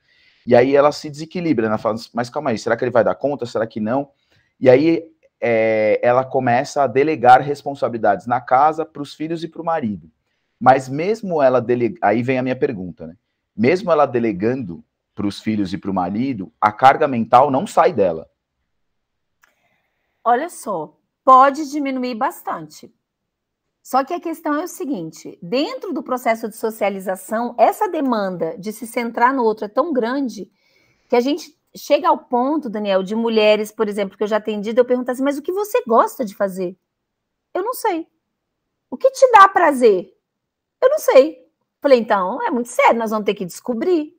E aí ela se desequilibra, né? ela fala, mas calma aí, será que ele vai dar conta? Será que não? E aí é, ela começa a delegar responsabilidades na casa para os filhos e para o marido. Mas mesmo ela delegando, aí vem a minha pergunta, né? Mesmo ela delegando para os filhos e para o marido, a carga mental não sai dela. Olha só, pode diminuir bastante. Só que a questão é o seguinte: dentro do processo de socialização, essa demanda de se centrar no outro é tão grande que a gente chega ao ponto, Daniel, de mulheres, por exemplo, que eu já atendi, eu perguntar assim: mas o que você gosta de fazer? Eu não sei. O que te dá prazer? Eu não sei. Falei, então, é muito sério, nós vamos ter que descobrir.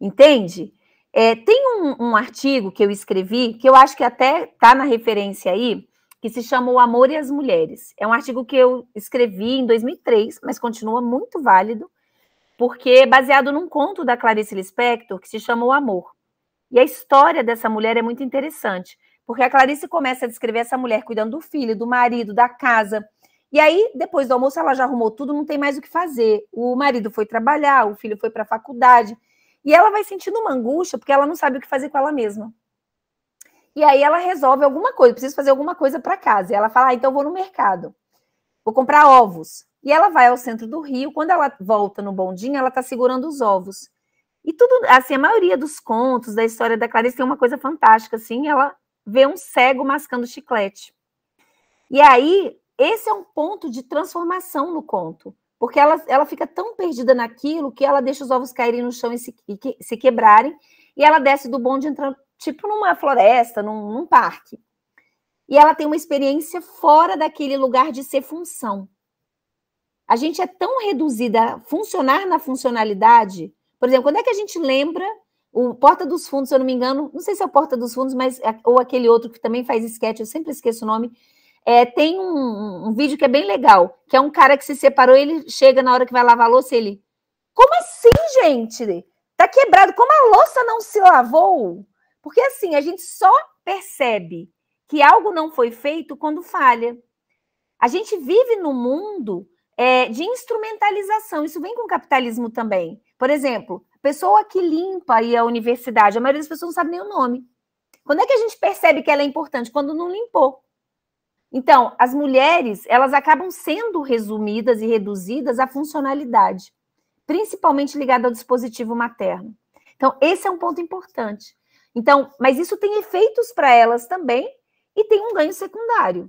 Entende? É, tem um, um artigo que eu escrevi, que eu acho que até está na referência aí, que se chama O Amor e as Mulheres. É um artigo que eu escrevi em 2003, mas continua muito válido, porque é baseado num conto da Clarice Lispector que se chama O Amor. E a história dessa mulher é muito interessante, porque a Clarice começa a descrever essa mulher cuidando do filho, do marido, da casa, e aí, depois do almoço, ela já arrumou tudo, não tem mais o que fazer. O marido foi trabalhar, o filho foi para a faculdade. E ela vai sentindo uma angústia porque ela não sabe o que fazer com ela mesma. E aí ela resolve alguma coisa, precisa fazer alguma coisa para casa. E ela fala: ah, então vou no mercado, vou comprar ovos. E ela vai ao centro do Rio. Quando ela volta no bondinho, ela está segurando os ovos. E tudo, assim, a maioria dos contos da história da Clarice tem uma coisa fantástica, assim, ela vê um cego mascando chiclete. E aí esse é um ponto de transformação no conto, porque ela, ela fica tão perdida naquilo que ela deixa os ovos caírem no chão e se, e que, se quebrarem, e ela desce do bonde entrando, tipo numa floresta, num, num parque. E ela tem uma experiência fora daquele lugar de ser função. A gente é tão reduzida a funcionar na funcionalidade. Por exemplo, quando é que a gente lembra o Porta dos Fundos, se eu não me engano, não sei se é o Porta dos Fundos, mas é, ou aquele outro que também faz sketch, eu sempre esqueço o nome, é, tem um, um, vídeo que é bem legal, que é um cara que se separou, ele chega na hora que vai lavar a louça, ele. Como assim, gente? Tá quebrado. Como a louça não se lavou? Porque assim, a gente só percebe que algo não foi feito quando falha. A gente vive no mundo é, de instrumentalização. Isso vem com o capitalismo também. Por exemplo, a pessoa que limpa aí a universidade, a maioria das pessoas não sabe nem o nome. Quando é que a gente percebe que ela é importante? Quando não limpou. Então, as mulheres, elas acabam sendo resumidas e reduzidas à funcionalidade, principalmente ligada ao dispositivo materno. Então, esse é um ponto importante. Então, mas isso tem efeitos para elas também e tem um ganho secundário.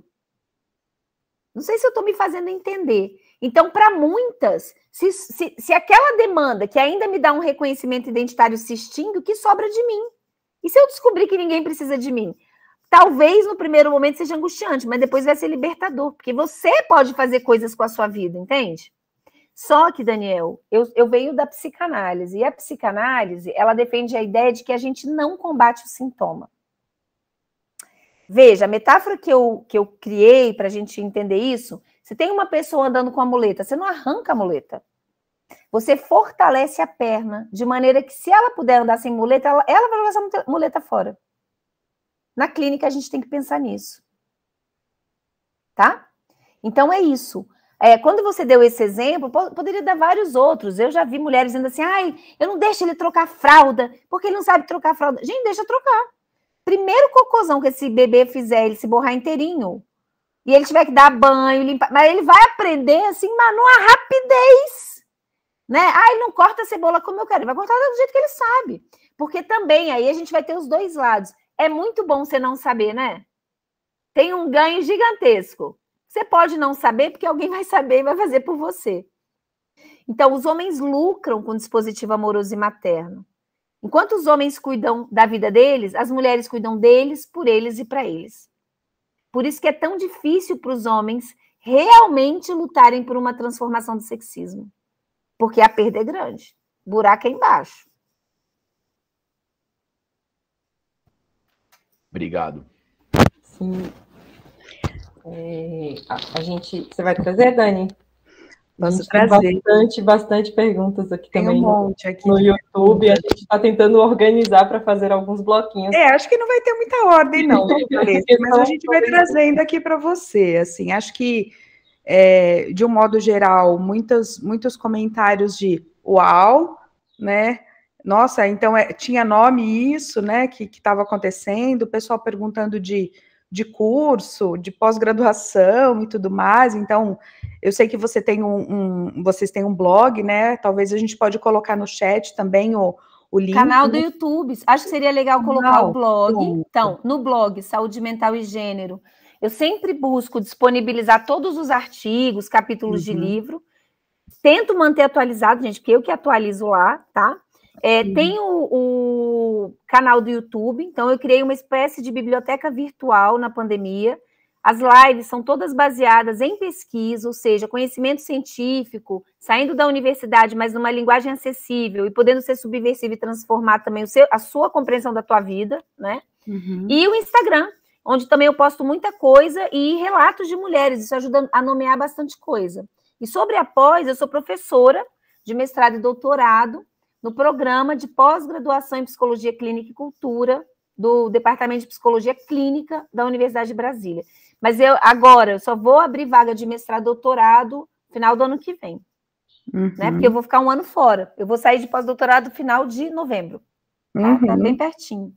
Não sei se eu estou me fazendo entender. Então, para muitas, se, se, se, aquela demanda que ainda me dá um reconhecimento identitário se extingue, o que sobra de mim? E se eu descobrir que ninguém precisa de mim? talvez no primeiro momento seja angustiante, mas depois vai ser libertador, porque você pode fazer coisas com a sua vida, entende? Só que, Daniel, eu, eu venho da psicanálise, e a psicanálise, ela defende a ideia de que a gente não combate o sintoma. Veja, a metáfora que eu, que eu criei para a gente entender isso, você tem uma pessoa andando com a muleta, você não arranca a muleta. Você fortalece a perna, de maneira que se ela puder andar sem muleta, ela, ela vai jogar essa muleta fora. Na clínica, a gente tem que pensar nisso. Tá? Então, é isso. É, quando você deu esse exemplo, poderia dar vários outros. Eu já vi mulheres dizendo assim: ai, eu não deixo ele trocar fralda, porque ele não sabe trocar fralda. Gente, deixa trocar. Primeiro cocôzão que esse bebê fizer, ele se borrar inteirinho, e ele tiver que dar banho, limpar. Mas ele vai aprender assim, mas numa rapidez. Né? Ah, ele não corta a cebola como eu quero, ele vai cortar do jeito que ele sabe. Porque também aí a gente vai ter os dois lados é muito bom você não saber, né? Tem um ganho gigantesco. Você pode não saber, porque alguém vai saber e vai fazer por você. Então, os homens lucram com o dispositivo amoroso e materno. Enquanto os homens cuidam da vida deles, as mulheres cuidam deles, por eles e para eles. Por isso que é tão difícil para os homens realmente lutarem por uma transformação do sexismo. Porque a perda é grande, buraco é embaixo. Obrigado. Sim. É, a, a, gente. Você vai trazer, Dani? Posso trazer. bastante, bastante perguntas aqui tem também. Um monte aqui. No YouTube, a gente está tentando organizar para fazer alguns bloquinhos. É, acho que não vai ter muita ordem, não, mas a gente vai trazendo aqui para você. Assim, acho que, é, de um modo geral, muitos, muitos comentários de uau, né? nossa, então é, tinha nome isso, né, que estava acontecendo, o pessoal perguntando de, de curso, de pós-graduação e tudo mais, então, eu sei que você tem um, um, vocês têm um blog, né, talvez a gente pode colocar no chat também o, o link. Canal do YouTube, acho que seria legal colocar Não, o blog, então, no blog, Saúde Mental e Gênero, eu sempre busco disponibilizar todos os artigos, capítulos uhum. de livro, tento manter atualizado, gente, porque eu que atualizo lá, tá? É, tem o, o, canal do YouTube, então eu criei uma espécie de biblioteca virtual na pandemia. As lives são todas baseadas em pesquisa, ou seja, conhecimento científico, saindo da universidade, mas numa linguagem acessível e podendo ser subversivo e transformar também seu, a sua compreensão da tua vida, né? Uhum. E o Instagram, onde também eu posto muita coisa e relatos de mulheres, isso ajuda a nomear bastante coisa. E sobre a pós, eu sou professora de mestrado e doutorado, no programa de pós-graduação em Psicologia Clínica e Cultura do Departamento de Psicologia Clínica da Universidade de Brasília. Mas eu agora eu só vou abrir vaga de mestrado, doutorado final do ano que vem, né? uhum. né? Porque eu vou ficar um ano fora. Eu vou sair de pós-doutorado final de novembro. Tá, tá uhum. tá bem pertinho.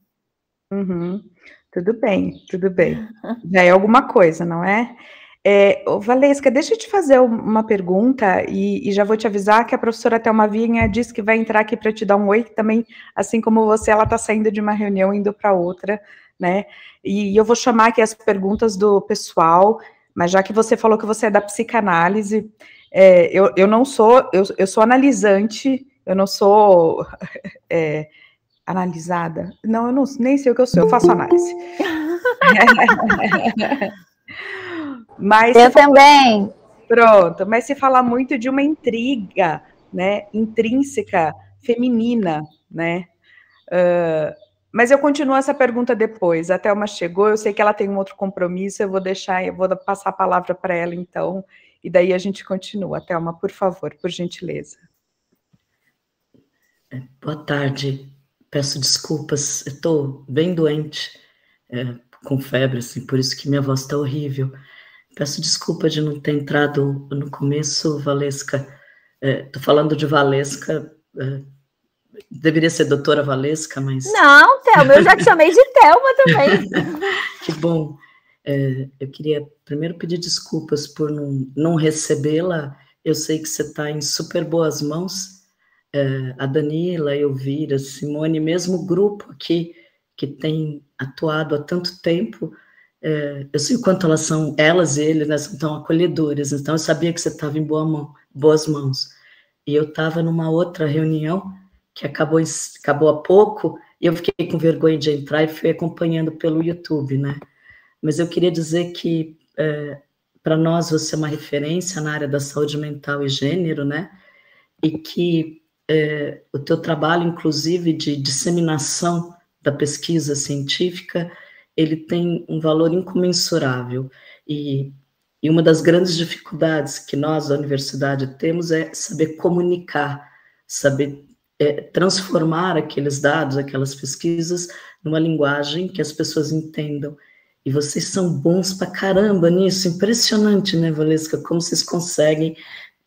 Uhum. Tudo bem, tudo bem. Já é alguma coisa, não é? É, Valesca, deixa eu te fazer uma pergunta e, e já vou te avisar que a professora Thelma Vinha disse que vai entrar aqui para te dar um oi, também, assim como você, ela está saindo de uma reunião indo para outra, né? E, e eu vou chamar aqui as perguntas do pessoal, mas já que você falou que você é da psicanálise, é, eu, eu não sou, eu, eu sou analisante, eu não sou é, analisada. Não, eu não, nem sei o que eu sou, eu faço análise. Mas eu também. Pronto, mas se fala muito de uma intriga, né, intrínseca, feminina, né? Uh, mas eu continuo essa pergunta depois. A Thelma chegou, eu sei que ela tem um outro compromisso, eu vou deixar, eu vou passar a palavra para ela então, e daí a gente continua. Thelma, por favor, por gentileza. É, boa tarde. Peço desculpas, estou bem doente, é, com febre, assim, por isso que minha voz está horrível. Peço desculpa de não ter entrado no começo, Valesca. Estou é, falando de Valesca. É, deveria ser doutora Valesca, mas. Não, Thelma, eu já te chamei de Thelma também. que bom. É, eu queria primeiro pedir desculpas por não, não recebê-la. Eu sei que você está em super boas mãos. É, a Danila, a Elvira, a Simone, mesmo o grupo aqui que tem atuado há tanto tempo é, eu sei o quanto elas são, elas e eles, né, são tão acolhedoras, então eu sabia que você estava em boa mão, boas mãos. E eu estava numa outra reunião, que acabou, acabou há pouco, e eu fiquei com vergonha de entrar e fui acompanhando pelo YouTube, né? Mas eu queria dizer que, é, para nós, você é uma referência na área da saúde mental e gênero, né? E que é, o teu trabalho, inclusive, de disseminação da pesquisa científica, ele tem um valor incomensurável e, e uma das grandes dificuldades que nós a universidade temos é saber comunicar, saber é, transformar aqueles dados, aquelas pesquisas numa linguagem que as pessoas entendam. E vocês são bons pra caramba nisso, impressionante, né, Valesca? Como vocês conseguem,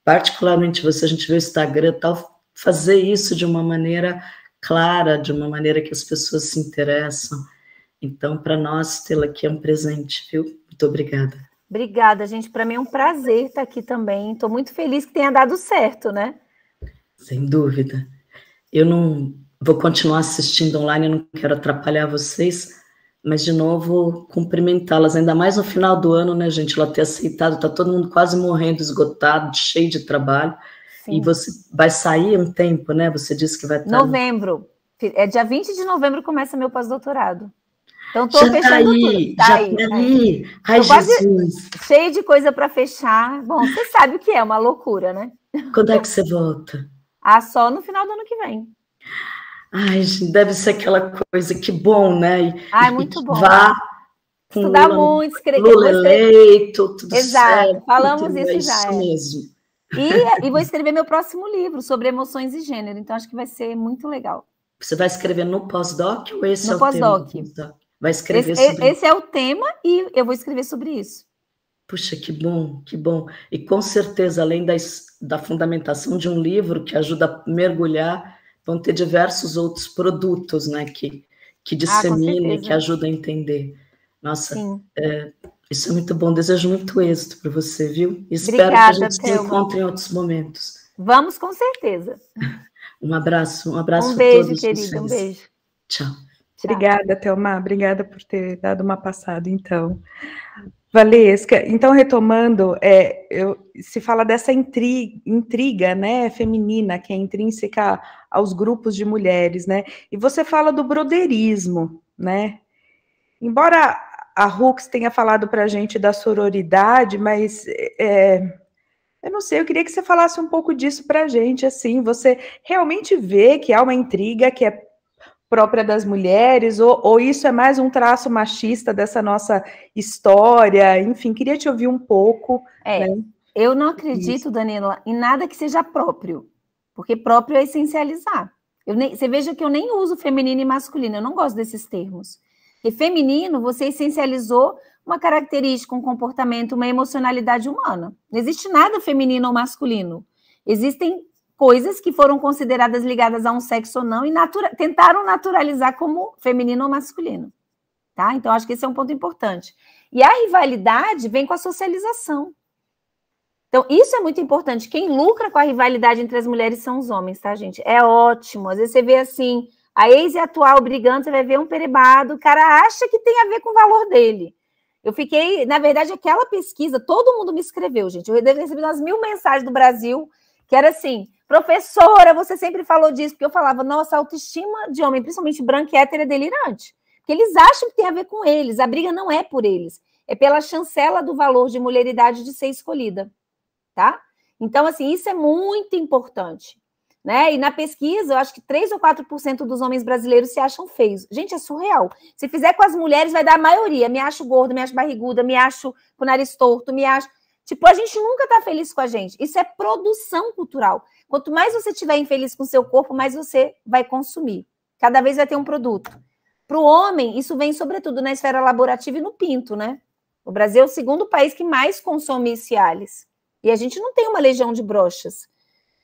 particularmente você, a gente vê o Instagram tal, fazer isso de uma maneira clara, de uma maneira que as pessoas se interessam. Então, para nós, tê-la aqui é um presente, viu? Muito obrigada. Obrigada, gente. Para mim é um prazer estar aqui também. Estou muito feliz que tenha dado certo, né? Sem dúvida. Eu não vou continuar assistindo online, eu não quero atrapalhar vocês, mas de novo cumprimentá-las, ainda mais no final do ano, né, gente? Ela ter aceitado, Está todo mundo quase morrendo, esgotado, cheio de trabalho. Sim. E você vai sair um tempo, né? Você disse que vai estar. Tá novembro. É dia 20 de novembro começa meu pós-doutorado. Então, estou tá fechando tá aí, tudo. Tá já tá aí, tá aí. Ai, Jesus. Cheio de coisa para fechar. Bom, você sabe o que é uma loucura, né? Quando é que você volta? Ah, só no final do ano que vem. Ai, deve ser aquela coisa, que bom, né? Ai, muito bom. Vá Estudar muito, escrever. Lula eleito, tudo Exato, certo. falamos isso é já. Isso é. mesmo. E, e vou escrever meu próximo livro sobre emoções e gênero, então acho que vai ser muito legal. Você vai escrever no pós-doc ou esse no é o pós-doc. pós-doc? vai escrever esse, sobre Esse é o tema e eu vou escrever sobre isso. Puxa, que bom, que bom. E com certeza, além da, da fundamentação de um livro que ajuda a mergulhar, vão ter diversos outros produtos, né, que, que ah, disseminem, ah, que ajudam a entender. Nossa, é, isso é muito bom. Desejo muito êxito para você, viu? Espero Obrigada, que a gente Thelma. se encontre em outros momentos. Vamos, com certeza. Um abraço, um abraço um beijo, a todos. Um beijo, querida, um beijo. Tchau. Tá. Obrigada, Thelma. Obrigada por ter dado uma passada, então. Valesca, então retomando, é, eu, se fala dessa intriga, intriga, né, feminina, que é intrínseca aos grupos de mulheres, né, e você fala do broderismo, né, embora a Hux tenha falado para a gente da sororidade, mas é, eu não sei, eu queria que você falasse um pouco disso para a gente, assim, você realmente vê que há uma intriga que é própria das mulheres, ou, ou isso é mais um traço machista dessa nossa história? Enfim, queria te ouvir um pouco. É, né? Eu não acredito, isso. Danilo, em nada que seja próprio, porque próprio é essencializar. Nem, você veja que eu nem uso feminino e masculino, eu não gosto desses termos. E feminino, você essencializou uma característica, um comportamento, uma emocionalidade humana. Não existe nada feminino ou masculino. Existem coisas que foram consideradas ligadas a um sexo ou não e natura tentaram naturalizar como feminino ou masculino. Tá? Então, acho que esse é um ponto importante. E a rivalidade vem com a socialização. Então, isso é muito importante. Quem lucra com a rivalidade entre as mulheres são os homens, tá, gente? É ótimo. Às vezes você vê assim, a ex e a atual brigando, você vai ver um perebado, o cara acha que tem a ver com o valor dele. Eu fiquei, na verdade, aquela pesquisa, todo mundo me escreveu, gente. Eu recebi umas mil mensagens do Brasil, que era assim: Professora, você sempre falou disso, porque eu falava, nossa, a autoestima de homem, principalmente branco e hétero, é delirante. Porque eles acham que tem a ver com eles, a briga não é por eles, é pela chancela do valor de mulheridade de ser escolhida, tá? Então, assim, isso é muito importante, né? E na pesquisa, eu acho que 3 ou 4% dos homens brasileiros se acham feios. Gente, é surreal. Se fizer com as mulheres, vai dar a maioria. Me acho gordo, me acho barriguda, me acho com o nariz torto, me acho... Tipo, a gente nunca tá feliz com a gente. Isso é produção cultural. Quanto mais você estiver infeliz com seu corpo, mais você vai consumir. Cada vez vai ter um produto. Para o homem, isso vem sobretudo na esfera laborativa e no pinto, né? O Brasil é o segundo país que mais consome Cialis. E a gente não tem uma legião de brochas.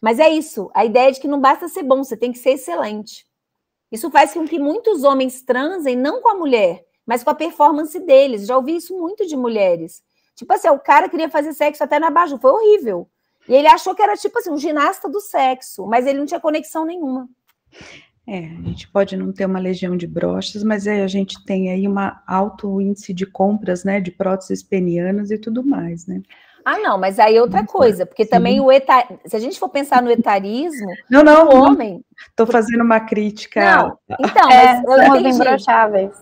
Mas é isso, a ideia é de que não basta ser bom, você tem que ser excelente. Isso faz com que muitos homens transem não com a mulher, mas com a performance deles. Já ouvi isso muito de mulheres. Tipo assim, o cara queria fazer sexo até na baju, foi horrível. E ele achou que era tipo assim, um ginasta do sexo, mas ele não tinha conexão nenhuma. É, a gente pode não ter uma legião de broches, mas aí a gente tem aí um alto índice de compras, né, de próteses penianas e tudo mais, né? Ah, não, mas aí outra coisa, porque Sim. também o etar... se a gente for pensar no etarismo, não, não, o homem. Estou fazendo uma crítica. Não, então, é, mas eu entendi.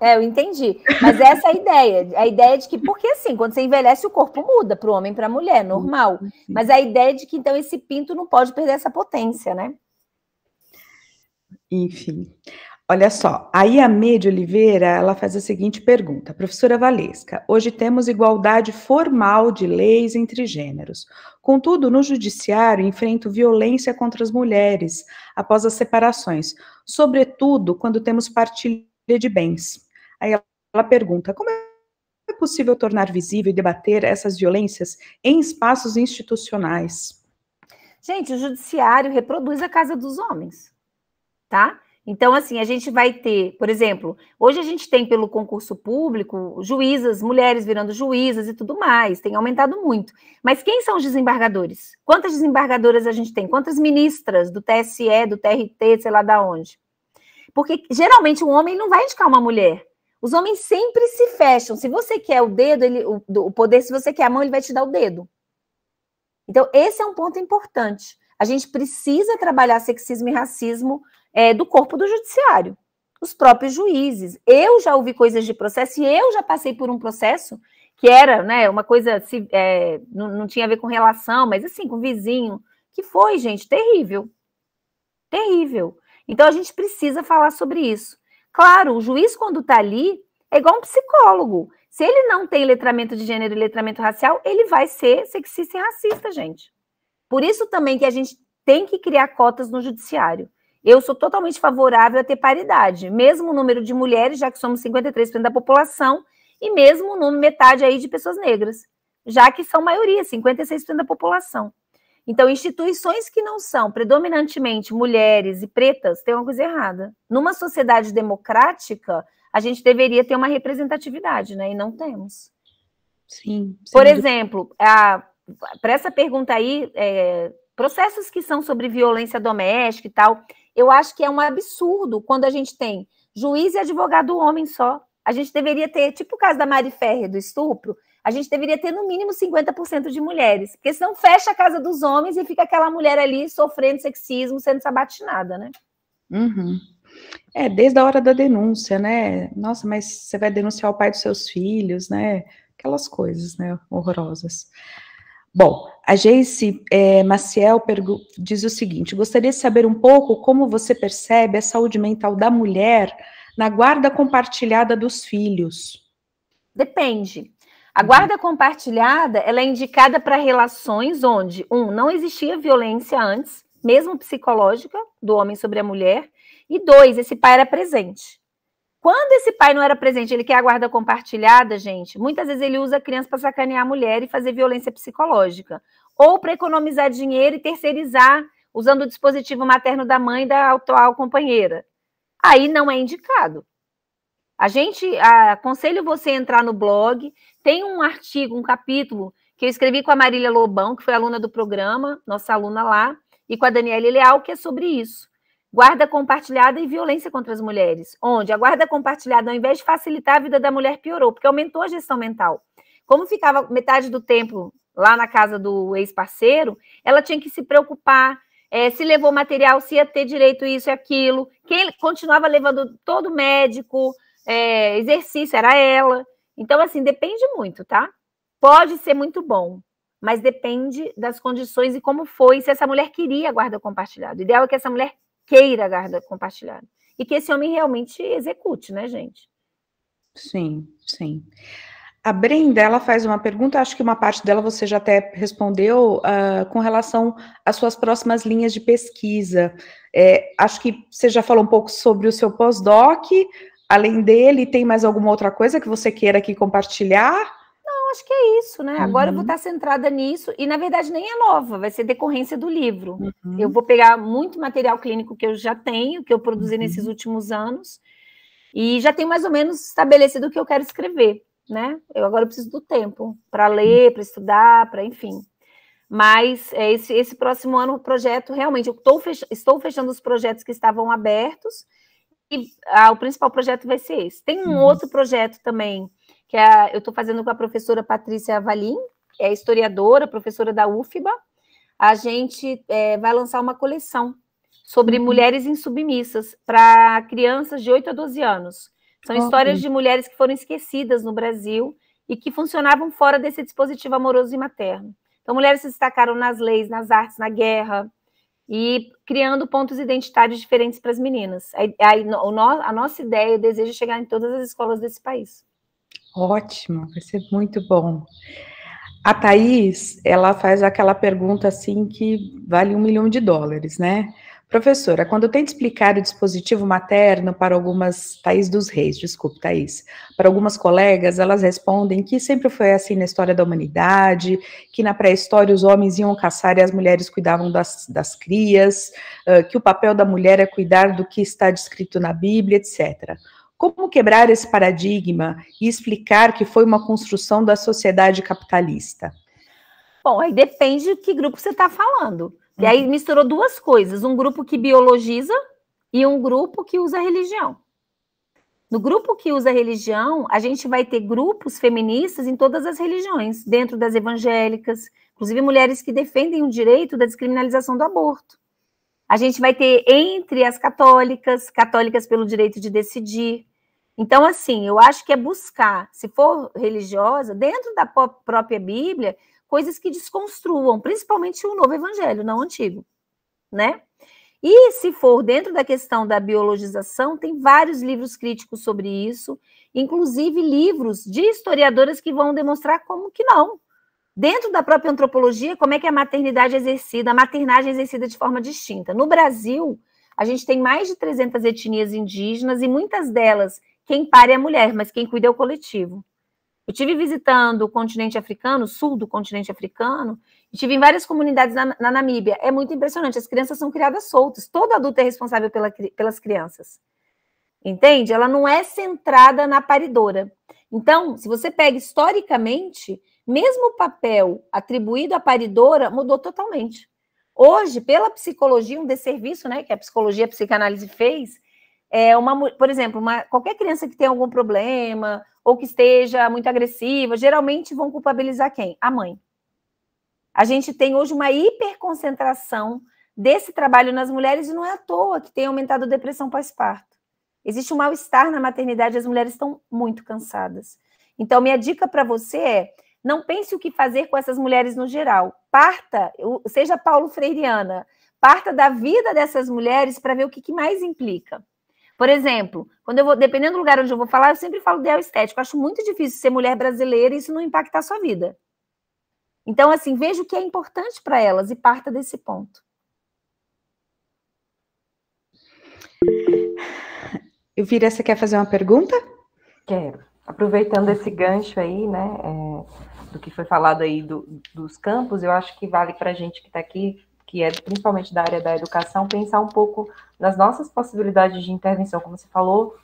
É, eu entendi. Mas essa é a ideia. A ideia de que, porque assim, quando você envelhece, o corpo muda para o homem e para a mulher, normal. Uhum. Mas a ideia de que, então, esse pinto não pode perder essa potência, né? Enfim. Olha só, Aí a Mede Oliveira, ela faz a seguinte pergunta. Professora Valesca, hoje temos igualdade formal de leis entre gêneros. Contudo, no judiciário, enfrento violência contra as mulheres após as separações, sobretudo quando temos partilha de bens. Aí ela pergunta: como é possível tornar visível e debater essas violências em espaços institucionais? Gente, o judiciário reproduz a casa dos homens, tá? Então, assim, a gente vai ter, por exemplo, hoje a gente tem pelo concurso público juízas, mulheres virando juízas e tudo mais, tem aumentado muito. Mas quem são os desembargadores? Quantas desembargadoras a gente tem? Quantas ministras do TSE, do TRT, sei lá da onde? Porque geralmente um homem não vai indicar uma mulher. Os homens sempre se fecham. Se você quer o dedo, ele, o, o poder, se você quer a mão, ele vai te dar o dedo. Então, esse é um ponto importante. A gente precisa trabalhar sexismo e racismo é, do corpo do judiciário, os próprios juízes. Eu já ouvi coisas de processo e eu já passei por um processo que era né, uma coisa, se, é, não, não tinha a ver com relação, mas assim, com vizinho, que foi, gente, terrível. Terrível. Então a gente precisa falar sobre isso. Claro, o juiz, quando está ali, é igual um psicólogo. Se ele não tem letramento de gênero e letramento racial, ele vai ser sexista e racista, gente. Por isso também que a gente tem que criar cotas no judiciário. Eu sou totalmente favorável a ter paridade, mesmo o número de mulheres, já que somos 53% da população, e mesmo o número, metade aí de pessoas negras, já que são maioria, 56% da população. Então, instituições que não são predominantemente mulheres e pretas têm uma coisa errada. Numa sociedade democrática, a gente deveria ter uma representatividade, né? E não temos. Sim. Por dúvida. exemplo, para essa pergunta aí, é, processos que são sobre violência doméstica e tal, eu acho que é um absurdo quando a gente tem juiz e advogado homem só. A gente deveria ter, tipo o caso da Mari Ferre do estupro, a gente deveria ter no mínimo 50% de mulheres, porque senão fecha a casa dos homens e fica aquela mulher ali sofrendo sexismo, sendo sabatinada, né? Uhum. É, desde a hora da denúncia, né? Nossa, mas você vai denunciar o pai dos seus filhos, né? Aquelas coisas, né? Horrorosas. Bom, a Jace é, Maciel diz o seguinte: gostaria de saber um pouco como você percebe a saúde mental da mulher na guarda compartilhada dos filhos. Depende. A uhum. guarda compartilhada ela é indicada para relações onde, um, não existia violência antes, mesmo psicológica, do homem sobre a mulher, e dois, esse pai era presente. Quando esse pai não era presente, ele quer a guarda compartilhada, gente, muitas vezes ele usa a criança para sacanear a mulher e fazer violência psicológica, ou para economizar dinheiro e terceirizar, usando o dispositivo materno da mãe da atual companheira. Aí não é indicado. A gente a, aconselho você a entrar no blog, tem um artigo, um capítulo que eu escrevi com a Marília Lobão, que foi aluna do programa, nossa aluna lá, e com a Daniela Leal, que é sobre isso. Guarda compartilhada e violência contra as mulheres, onde a guarda compartilhada, ao invés de facilitar a vida da mulher, piorou, porque aumentou a gestão mental. Como ficava metade do tempo lá na casa do ex-parceiro, ela tinha que se preocupar é, se levou material, se ia ter direito isso e aquilo, quem continuava levando todo médico, é, exercício, era ela. Então, assim, depende muito, tá? Pode ser muito bom, mas depende das condições e como foi, se essa mulher queria guarda compartilhada. O ideal é que essa mulher queira guarda compartilhada. E que esse homem realmente execute, né, gente? Sim, sim. A Brenda, ela faz uma pergunta, acho que uma parte dela você já até respondeu, uh, com relação às suas próximas linhas de pesquisa. É, acho que você já falou um pouco sobre o seu pós-doc, além dele, tem mais alguma outra coisa que você queira aqui compartilhar? Não, acho que é isso, né? Uhum. Agora eu vou uhum. estar centrada nisso, e na verdade nem é nova, vai ser decorrência do livro. Uhum. Eu vou pegar muito material clínico que eu já tenho, que eu produzi uhum. nesses últimos anos, e já tenho mais ou menos estabelecido o que eu quero escrever, né? Eu agora preciso do tempo para ler, para estudar, para enfim. Mas é, esse, esse próximo ano o projeto realmente eu fech estou fechando os projetos que estavam abertos e ah, o principal projeto vai ser esse. Tem um Nossa. Uhum. outro projeto também, que é, eu estou fazendo com a professora Patrícia Valim, que é historiadora, professora da UFBA. A gente é, vai lançar uma coleção sobre uhum. mulheres insubmissas para crianças de 8 a 12 anos. São histórias de mulheres que foram esquecidas no Brasil e que funcionavam fora desse dispositivo amoroso e materno. Então, mulheres se destacaram nas leis, nas artes, na guerra, e criando pontos identitários diferentes para as meninas. A, a, a nossa ideia e desejo é chegar em todas as escolas desse país. Ótimo, vai ser muito bom. A Thaís, ela faz aquela pergunta assim que vale um milhão de dólares, né? Professora, quando tenta explicar o dispositivo materno para algumas, Thaís dos Reis, desculpe, Thaís, para algumas colegas, elas respondem que sempre foi assim na história da humanidade, que na pré-história os homens iam caçar e as mulheres cuidavam das, das crias, que o papel da mulher é cuidar do que está descrito na Bíblia, etc. Como quebrar esse paradigma e explicar que foi uma construção da sociedade capitalista? Bom, aí depende de que grupo você está falando. E aí misturou duas coisas: um grupo que biologiza e um grupo que usa religião. No grupo que usa religião, a gente vai ter grupos feministas em todas as religiões, dentro das evangélicas, inclusive mulheres que defendem o direito da descriminalização do aborto. A gente vai ter entre as católicas, católicas pelo direito de decidir. Então, assim, eu acho que é buscar, se for religiosa, dentro da própria Bíblia, coisas que desconstruam, principalmente o novo evangelho, não o antigo, né? E se for dentro da questão da biologização, tem vários livros críticos sobre isso, inclusive livros de historiadoras que vão demonstrar como que não. Dentro da própria antropologia, como é que a maternidade é exercida, a maternagem é exercida de forma distinta. No Brasil, a gente tem mais de 300 etnias indígenas e muitas delas quem pare é a mulher, mas quem cuida é o coletivo. Eu tive visitando o continente africano, sul do continente africano, estive em várias comunidades na, na, Namíbia. É muito impressionante, as crianças são criadas soltas. Todo adulto é responsável pela, pelas crianças. Entende? Ela não é centrada na paridora. Então, se você pega historicamente, mesmo o papel atribuído à paridora mudou totalmente. Hoje, pela psicologia, um desserviço né, que a psicologia a psicanálise fez, é uma, por exemplo, uma, qualquer criança que tenha algum problema ou que esteja muito agressiva, geralmente vão culpabilizar quem? A mãe. A gente tem hoje uma hiperconcentração desse trabalho nas mulheres e não é à toa que tem aumentado a depressão pós-parto. Existe um mal-estar na maternidade, as mulheres estão muito cansadas. Então, minha dica para você é: não pense o que fazer com essas mulheres no geral. Parta, seja Paulo Freireana, parta da vida dessas mulheres para ver o que, que mais implica. Por exemplo, quando eu vou, dependendo do lugar onde eu vou falar, eu sempre falo ideal estético. Eu acho muito difícil ser mulher brasileira e isso não impactar a sua vida. Então, assim, veja o que é importante para elas e parta desse ponto. Elvira, você quer fazer uma pergunta? Quero. Aproveitando esse gancho aí, né, é, do que foi falado aí do, dos campos, eu acho que vale para a gente que está aqui que é principalmente da área da educação, pensar um pouco nas nossas possibilidades de intervenção. Como você falou,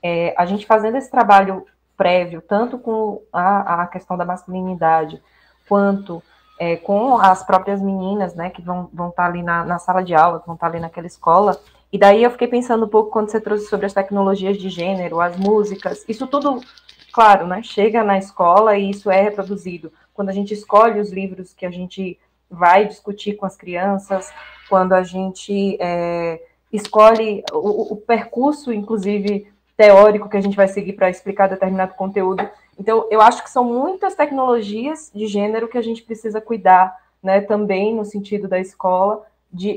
é, a gente fazendo esse trabalho prévio, tanto com a, a questão da masculinidade, quanto é, com as próprias meninas, né, que vão estar vão tá ali na, na, sala de aula, que vão estar tá ali naquela escola. E daí eu fiquei pensando um pouco quando você trouxe sobre as tecnologias de gênero, as músicas, isso tudo, claro, né, chega na escola e isso é reproduzido. Quando a gente escolhe os livros que a gente vai discutir com as crianças, quando a gente é, escolhe o, o, percurso, inclusive teórico, que a gente vai seguir para explicar determinado conteúdo. Então, eu acho que são muitas tecnologias de gênero que a gente precisa cuidar, né, também no sentido da escola,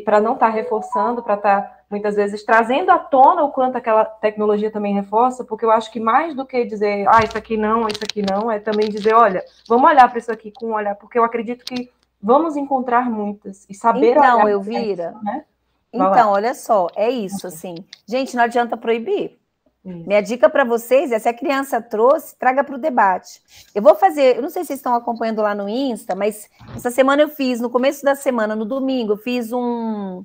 para não estar tá reforçando, para estar tá, muitas vezes trazendo à tona o quanto aquela tecnologia também reforça, porque eu acho que mais do que dizer, ah, isso aqui não, isso aqui não, é também dizer, olha, vamos olhar para isso aqui com um olhar, porque eu acredito que vamos encontrar muitas e saber então eu vira, né? então olha só é isso assim gente não adianta proibir isso. Minha dica para vocês é: se a criança trouxe, traga para o debate. Eu vou fazer, eu não sei se vocês estão acompanhando lá no Insta, mas essa semana eu fiz, no começo da semana, no domingo, eu fiz um,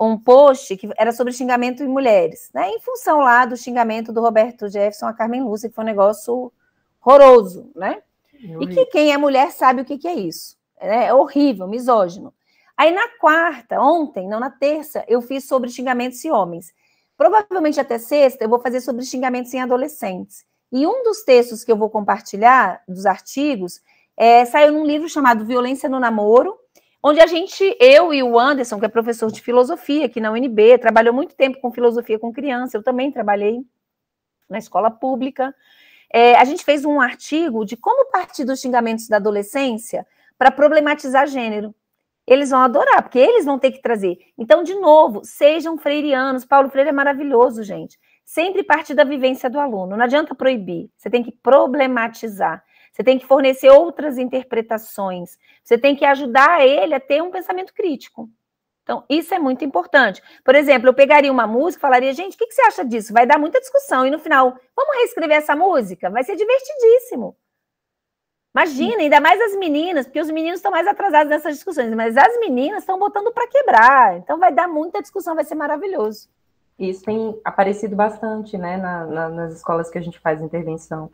um post que era sobre xingamento em mulheres, né? Em função lá do xingamento do Roberto Jefferson a Carmen Lúcia, que foi um negócio horroroso, né? Eu e que quem é mulher sabe o que, que é isso né, horrível, misógino. Aí na quarta, ontem, não na terça, eu fiz sobre xingamentos em homens. Provavelmente até sexta eu vou fazer sobre xingamentos em adolescentes. E um dos textos que eu vou compartilhar, dos artigos, é, saiu num livro chamado Violência no Namoro, onde a gente, eu e o Anderson, que é professor de filosofia aqui na UNB, trabalhou muito tempo com filosofia com criança, eu também trabalhei na escola pública. É, a gente fez um artigo de como partir dos xingamentos da adolescência para problematizar gênero. Eles vão adorar, porque eles vão ter que trazer. Então, de novo, sejam freirianos. Paulo Freire é maravilhoso, gente. Sempre partir da vivência do aluno. Não adianta proibir, você tem que problematizar. Você tem que fornecer outras interpretações. Você tem que ajudar ele a ter um pensamento crítico. Então, isso é muito importante. Por exemplo, eu pegaria uma música e falaria, gente, o que, que, você acha disso? Vai dar muita discussão. E no final, vamos reescrever essa música? Vai ser divertidíssimo. Imagina, ainda mais as meninas, porque os meninos estão mais atrasados nessas discussões, mas as meninas estão botando para quebrar. Então vai dar muita discussão, vai ser maravilhoso. Isso tem aparecido bastante, né, na, na, nas escolas que a gente faz intervenção.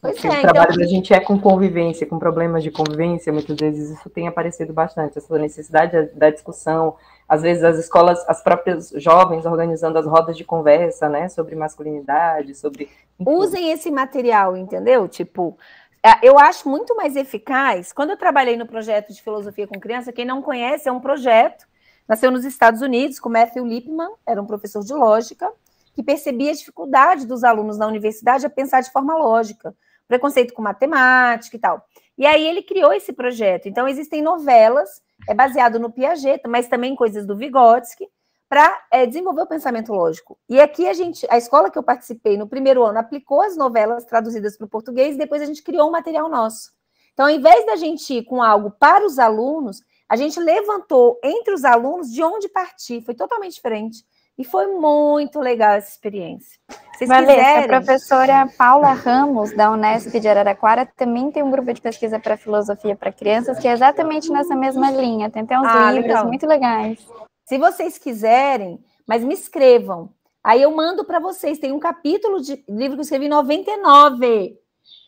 Pois é, o então trabalho então... da gente é com convivência, com problemas de convivência, muitas vezes isso tem aparecido bastante, essa necessidade da discussão, às vezes as escolas, as próprias jovens organizando as rodas de conversa, né, sobre masculinidade, sobre... Usem esse material, entendeu? Tipo, ah, eu acho muito mais eficaz. Quando eu trabalhei no projeto de filosofia com criança, quem não conhece, é um projeto. Nasceu nos Estados Unidos com Matthew Lippmann, era um professor de lógica, que percebia a dificuldade dos alunos na universidade a pensar de forma lógica, preconceito com matemática e tal. E aí ele criou esse projeto. Então, existem novelas, é baseado no Piaget, mas também coisas do Vygotsky, para é, desenvolver o pensamento lógico. E aqui a gente, a escola que eu participei no primeiro ano aplicou as novelas traduzidas para o português e depois a gente criou um material nosso. Então, ao invés da gente ir com algo para os alunos, a gente levantou entre os alunos de onde partir, foi totalmente diferente. E foi muito legal essa experiência. Vocês Valeu, quiserem... a professora Paula Ramos, da Unesp de Araraquara, também tem um grupo de pesquisa para filosofia para crianças, que é exatamente nessa mesma linha. Tem até uns ah, livros legal. muito legais. Se vocês quiserem, mas me escrevam. Aí eu mando para vocês. Tem um capítulo de livro que eu escrevi em 99,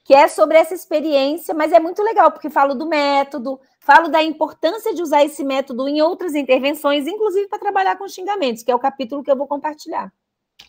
que é sobre essa experiência, mas é muito legal, porque falo do método, falo da importância de usar esse método em outras intervenções, inclusive para trabalhar com xingamentos, que é o capítulo que eu vou compartilhar.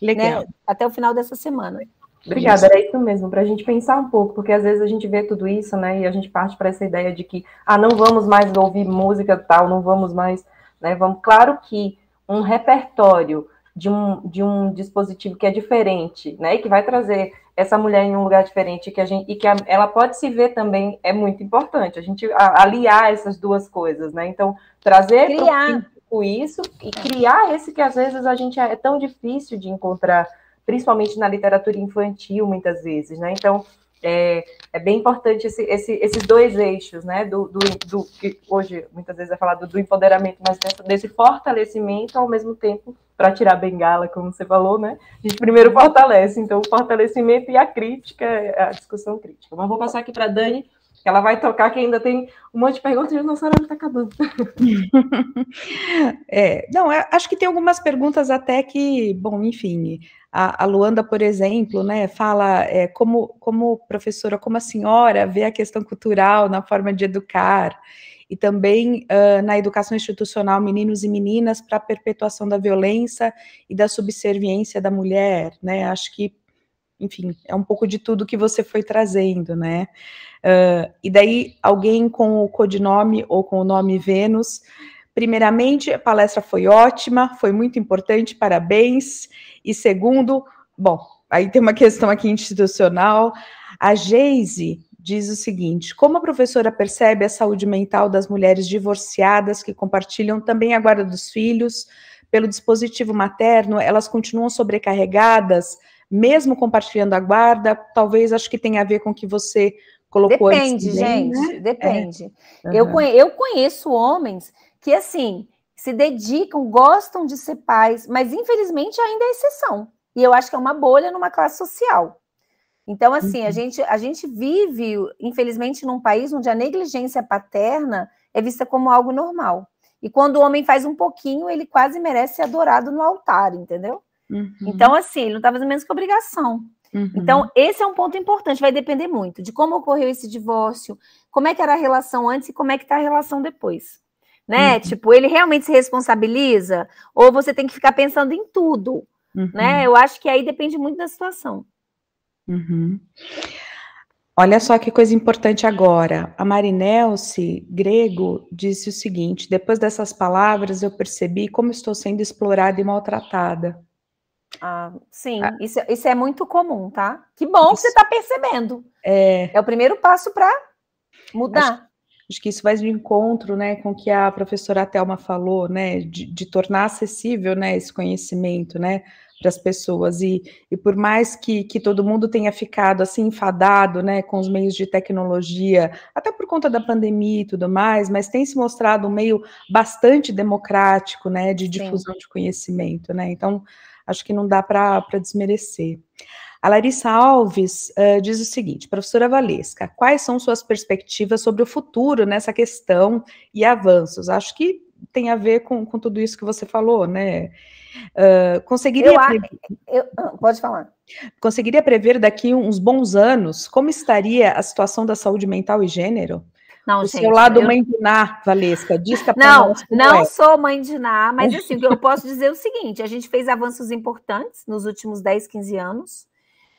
Né? Legal. Né? Até o final dessa semana. Obrigada, era isso mesmo, para a gente pensar um pouco, porque às vezes a gente vê tudo isso, né, e a gente parte para essa ideia de que, ah, não vamos mais ouvir música tal, não vamos mais né? Vamos, claro que um repertório de um, de um dispositivo que é diferente, né? E que vai trazer essa mulher em um lugar diferente que a gente, e que a, ela pode se ver também é muito importante. A gente aliar essas duas coisas, né? Então, trazer criar. isso e criar esse que às vezes a gente é, é tão difícil de encontrar, principalmente na literatura infantil, muitas vezes, né? Então, é, é bem importante esse, esse, esses dois eixos, né? Do, do, do, que hoje muitas vezes é falado do empoderamento, mas desse fortalecimento ao mesmo tempo para tirar a bengala, como você falou, né? A gente primeiro fortalece, então o fortalecimento e a crítica, a discussão crítica. Mas vou passar aqui para Dani que ela vai tocar, que ainda tem um monte de perguntas e o nosso horário está acabando. é, não, é, acho que tem algumas perguntas até que, bom, enfim, a, a Luanda, por exemplo, né, fala é, como, como professora, como a senhora vê a questão cultural na forma de educar e também uh, na educação institucional meninos e meninas para a perpetuação da violência e da subserviência da mulher, né? Acho que, enfim, é um pouco de tudo que você foi trazendo, né? Uh, e daí alguém com o codinome ou com o nome Vênus Primeiramente, a palestra foi ótima, foi muito importante, parabéns. E segundo, bom, aí tem uma questão aqui institucional. A Geise diz o seguinte: como a professora percebe a saúde mental das mulheres divorciadas que compartilham também a guarda dos filhos pelo dispositivo materno, elas continuam sobrecarregadas, mesmo compartilhando a guarda? Talvez acho que tenha a ver com o que você colocou depende, antes. Depende, gente, né? depende. É. Uhum. Eu, eu conheço homens que assim se dedicam, gostam de ser pais, mas infelizmente ainda é exceção. E eu acho que é uma bolha numa classe social. Então, assim, uhum. a, gente, a gente vive, infelizmente, num país onde a negligência paterna é vista como algo normal. E quando o homem faz um pouquinho, ele quase merece ser adorado no altar, entendeu? Uhum. Então, assim, ele não está fazendo menos que obrigação. Uhum. Então, esse é um ponto importante, vai depender muito de como ocorreu esse divórcio, como é que era a relação antes e como é que está a relação depois né? Uhum. Tipo, ele realmente se responsabiliza ou você tem que ficar pensando em tudo, né? uhum. né? Eu acho que aí depende muito da situação. Uhum. Olha só que coisa importante agora. A Marinelce Grego disse o seguinte: depois dessas palavras, eu percebi como estou sendo explorada e maltratada. Ah, sim, ah. Isso, isso, é muito comum, tá? Que bom isso. que você está percebendo. É... é o primeiro passo para mudar. Acho Acho que isso vai de encontro né, com o que a professora Thelma falou, né, de, de tornar acessível né, esse conhecimento né, para as pessoas. E, e por mais que, que todo mundo tenha ficado assim enfadado né, com os meios de tecnologia, até por conta da pandemia e tudo mais, mas tem se mostrado um meio bastante democrático né, de difusão Sim. de conhecimento. Né? Então, acho que não dá para desmerecer. A Larissa Alves uh, diz o seguinte: professora Valesca, quais são suas perspectivas sobre o futuro nessa questão e avanços? Acho que tem a ver com, com tudo isso que você falou, né? Uh, conseguiria. Eu, prever... eu, ah, pode falar. Conseguiria prever daqui uns bons anos como estaria a situação da saúde mental e gênero? Não, o gente, seu lado eu... mãe de Ná, Valesca, diz que Não, não é. sou mãe de Ná, mas assim, o que eu posso dizer é o seguinte: a gente fez avanços importantes nos últimos 10, 15 anos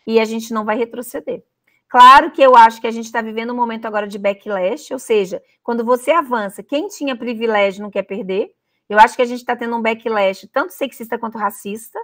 e a gente não vai retroceder. Claro que eu acho que a gente está vivendo um momento agora de backlash, ou seja, quando você avança, quem tinha privilégio não quer perder. Eu acho que a gente está tendo um backlash tanto sexista quanto racista,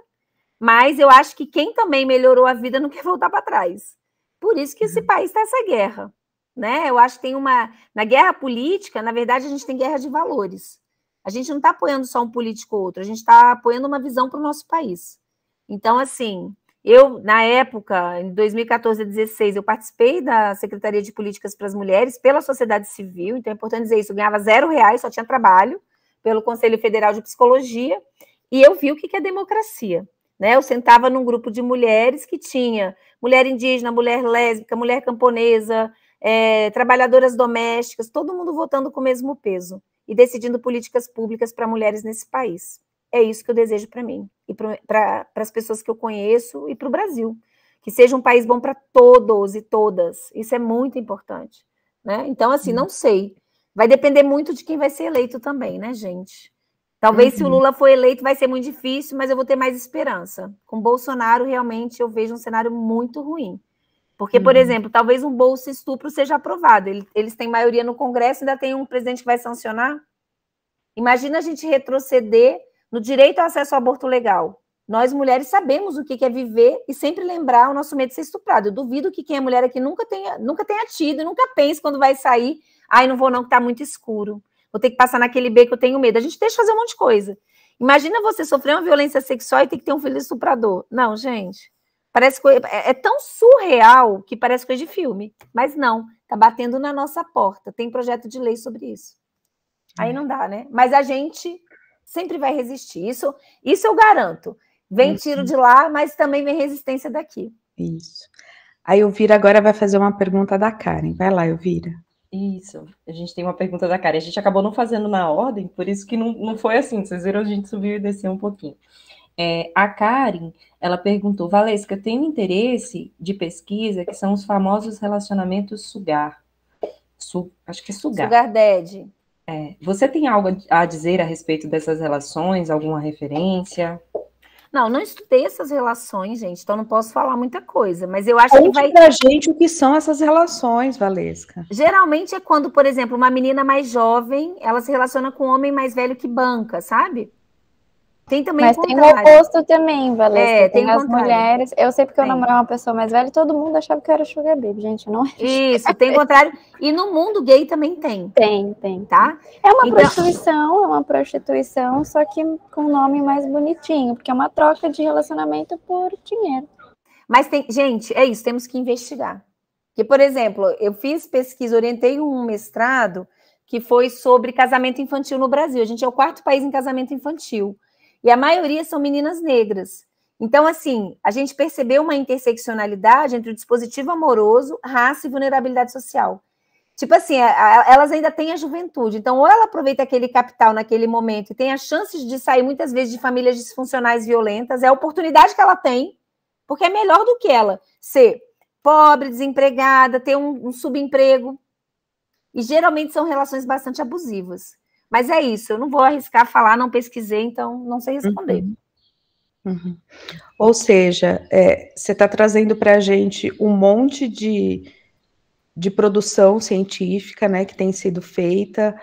mas eu acho que quem também melhorou a vida não quer voltar para trás. Por isso que esse uhum. país está essa guerra, né? Eu acho que tem uma na guerra política, na verdade a gente tem guerra de valores. A gente não está apoiando só um político ou outro, a gente está apoiando uma visão para o nosso país. Então, assim, eu, na época, em 2014 e 2016, eu participei da Secretaria de Políticas para as Mulheres pela sociedade civil, então é importante dizer isso, eu ganhava zero reais, só tinha trabalho, pelo Conselho Federal de Psicologia, e eu vi o que é democracia. Né? Eu sentava num grupo de mulheres que tinha mulher indígena, mulher lésbica, mulher camponesa, é, trabalhadoras domésticas, todo mundo votando com o mesmo peso e decidindo políticas públicas para mulheres nesse país. É isso que eu desejo para mim e para as pessoas que eu conheço e para o Brasil. Que seja um país bom para todos e todas. Isso é muito importante. Né? Então, assim, não sei. Vai depender muito de quem vai ser eleito também, né, gente? Talvez uhum. se o uhum. Lula for eleito vai ser muito difícil, mas eu vou ter mais esperança. Com Bolsonaro, realmente, eu vejo um cenário muito ruim. Porque, por uhum. exemplo, talvez um bolso estupro seja aprovado. Eles têm maioria no Congresso, ainda tem um presidente que vai sancionar. Imagina a gente retroceder no direito ao acesso ao aborto legal. Nós mulheres sabemos o que é viver e sempre lembrar o nosso medo de ser estuprado. Eu duvido que quem é mulher aqui nunca tenha, nunca tenha tido, nunca pense quando vai sair, ai, não vou não, que tá muito escuro. Vou ter que passar naquele beco que eu tenho medo. A gente deixa fazer um monte de coisa. Imagina você sofrer uma violência sexual e ter que ter um filho estuprador. Não, gente. Parece é, é tão surreal que parece coisa de filme, mas não, tá batendo na nossa porta. Tem projeto de lei sobre isso. Aí é. não dá, né? Mas a gente sempre vai resistir. Isso, isso eu garanto. Vem isso. Uhum. tiro de lá, mas também vem resistência daqui. Isso. A Elvira agora vai fazer uma pergunta da Karen. Vai lá, Elvira. Isso. A gente tem uma pergunta da Karen. A gente acabou não fazendo na ordem, por isso que não, não foi assim. Vocês viram, a gente subiu e desceu um pouquinho. É, a Karen, ela perguntou, Valesca, tem um interesse de pesquisa que são os famosos relacionamentos sugar. Su, acho que é sugar. Sugar dead. É, você tem algo a dizer a respeito dessas relações, alguma referência? Não, não estudei essas relações, gente, então não posso falar muita coisa, mas eu acho Conte que vai. pra gente o que são essas relações, Valesca. Geralmente é quando, por exemplo, uma menina mais jovem, ela se relaciona com um homem mais velho que banca, sabe? Tem também Mas o tem o oposto também, Valência. É, tem, tem as mulheres. Eu sei porque eu namorava uma pessoa mais velha e todo mundo achava que eu era sugar baby, gente. Não Isso, tem o contrário. E no mundo gay também tem. Tem, tem. Tá? É uma então... prostituição, é uma prostituição, só que com um nome mais bonitinho, porque é uma troca de relacionamento por dinheiro. Mas tem, gente, é isso, temos que investigar. Porque, por exemplo, eu fiz pesquisa, orientei um mestrado que foi sobre casamento infantil no Brasil. A gente é o quarto país em casamento infantil. E a maioria são meninas negras. Então, assim, a gente percebeu uma interseccionalidade entre o dispositivo amoroso, raça e vulnerabilidade social. Tipo assim, elas ainda têm a juventude. Então, ou ela aproveita aquele capital naquele momento e tem as chances de sair muitas vezes de famílias disfuncionais violentas, é a oportunidade que ela tem, porque é melhor do que ela ser pobre, desempregada, ter um, um subemprego. E geralmente são relações bastante abusivas. Mas é isso, eu não vou arriscar falar, não pesquisei, então não sei responder. Uhum. Uhum. Ou seja, é, você está trazendo para a gente um monte de, de produção científica né, que tem sido feita,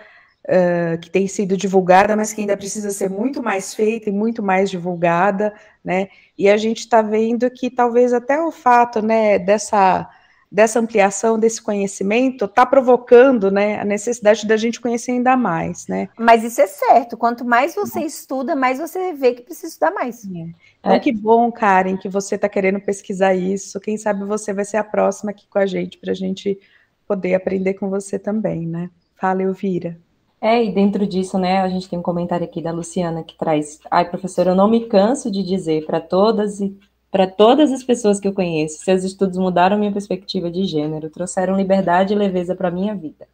Uh, que tem sido divulgada, mas que ainda precisa ser muito mais feita e muito mais divulgada, né? E a gente está vendo que talvez até o fato, né, dessa dessa ampliação desse conhecimento está provocando né, a necessidade da gente conhecer ainda mais, né? Mas isso é certo. Quanto mais você uhum. estuda, mais você vê que precisa estudar mais. É. Então, é. que bom, Karen, que você está querendo pesquisar isso. Quem sabe você vai ser a próxima aqui com a gente para a gente poder aprender com você também, né? Fala, Elvira. É, e dentro disso, né, a gente tem um comentário aqui da Luciana que traz: ai, professora, eu não me canso de dizer para todas e para todas as pessoas que eu conheço, seus estudos mudaram minha perspectiva de gênero, trouxeram liberdade e leveza para minha vida.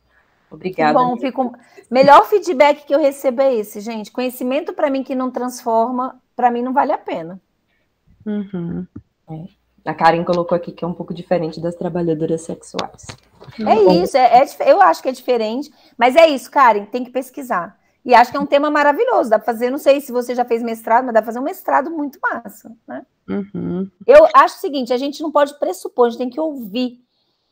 Obrigada. bom, fico... melhor feedback que eu recebo é esse, gente. Conhecimento para mim que não transforma, para mim não vale a pena. Uhum. É. A Karen colocou aqui que é um pouco diferente das trabalhadoras sexuais. É isso, é, é, eu acho que é diferente, mas é isso, Karen, tem que pesquisar. E acho que é um tema maravilhoso, dá para fazer, não sei se você já fez mestrado, mas dá para fazer um mestrado muito massa, né? Uhum. Eu acho o seguinte, a gente não pode pressupor, a gente tem que ouvir.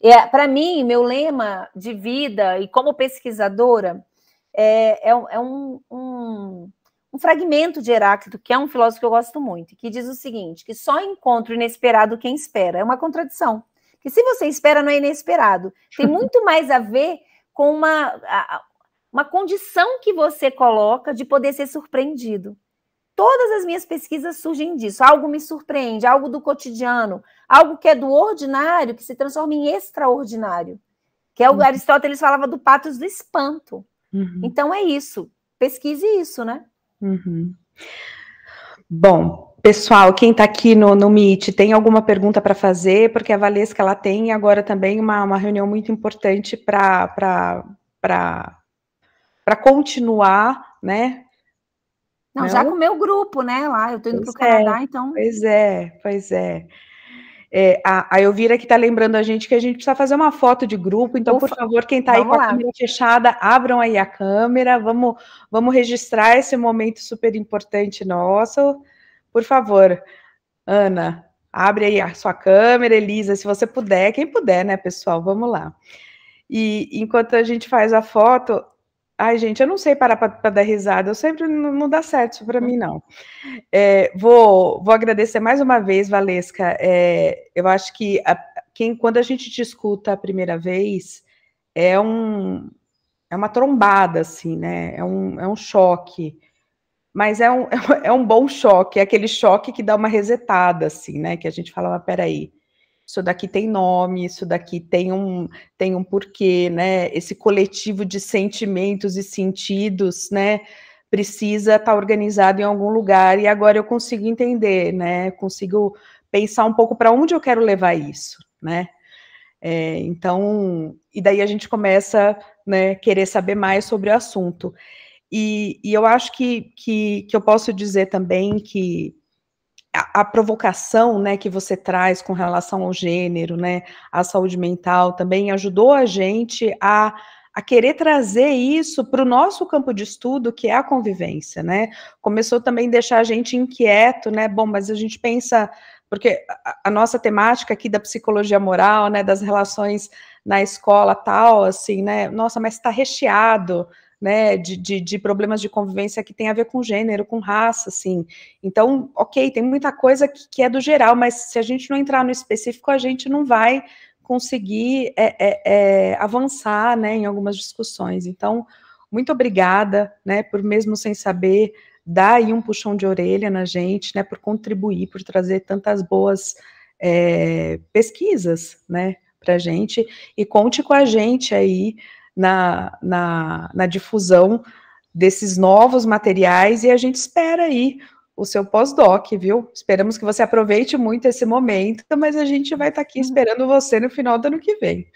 É, para mim, meu lema de vida e como pesquisadora é, é, é um, um, um, fragmento de Heráclito, que é um filósofo que eu gosto muito, que diz o seguinte, que só encontra o inesperado quem espera. É uma contradição. Que se você espera, não é inesperado. Tem muito mais a ver com uma... A, uma condição que você coloca de poder ser surpreendido. Todas as minhas pesquisas surgem disso. Algo me surpreende, algo do cotidiano, algo que é do ordinário, que se transforma em extraordinário. Que é o uhum. Aristóteles falava do patos do espanto. Uhum. Então é isso. Pesquise isso, né? Uhum. Bom, pessoal, quem está aqui no, no Meet, tem alguma pergunta para fazer? Porque a Valesca ela tem agora também uma, uma reunião muito importante para para continuar, né? Não, né, já com o meu grupo, né? Lá, eu tô indo para o é, Canadá, então. Pois é, pois é. É, a, a Elvira que está lembrando a gente que a gente precisa fazer uma foto de grupo, então, Ufa, por favor, quem está aí com a câmera fechada, abram aí a câmera, vamos, vamos registrar esse momento super importante nosso. Por favor, Ana, abre aí a sua câmera, Elisa, se você puder, quem puder, né, pessoal? Vamos lá. E enquanto a gente faz a foto, Ai, gente, eu não sei parar para dar risada, eu sempre não, não dá certo isso para mim, uhum. não. É, vou, vou agradecer mais uma vez, Valesca. É, eu acho que a, quem, quando a gente te escuta a primeira vez, é, um, é uma trombada, assim, né? É um, é um choque. Mas é um, é um bom choque, é aquele choque que dá uma resetada, assim, né? Que a gente fala, mas peraí, isso daqui tem nome, isso daqui tem um, tem um porquê, né? Esse coletivo de sentimentos e sentidos, né? Precisa estar tá organizado em algum lugar e agora eu consigo entender, né? Consigo pensar um pouco para onde eu quero levar isso, né? É, então, e daí a gente começa, né? Querer saber mais sobre o assunto. E, e eu acho que, que, que eu posso dizer também que a, provocação né, que você traz com relação ao gênero, né, à saúde mental, também ajudou a gente a a querer trazer isso para o nosso campo de estudo, que é a convivência, né? Começou também a deixar a gente inquieto, né? Bom, mas a gente pensa, porque a, a nossa temática aqui da psicologia moral, né, das relações na escola, tal, assim, né? Nossa, mas está recheado né, de, de, de, problemas de convivência que tem a ver com gênero, com raça, assim. Então, ok, tem muita coisa que, que é do geral, mas se a gente não entrar no específico, a gente não vai conseguir é, é, é, avançar, né, em algumas discussões. Então, muito obrigada, né, por mesmo sem saber dar aí um puxão de orelha na gente, né, por contribuir, por trazer tantas boas é, pesquisas, né, para gente. E conte com a gente aí na, na, na difusão desses novos materiais e a gente espera aí o seu pós-doc, viu? Esperamos que você aproveite muito esse momento, mas a gente vai estar tá aqui uhum. esperando você no final do ano que vem.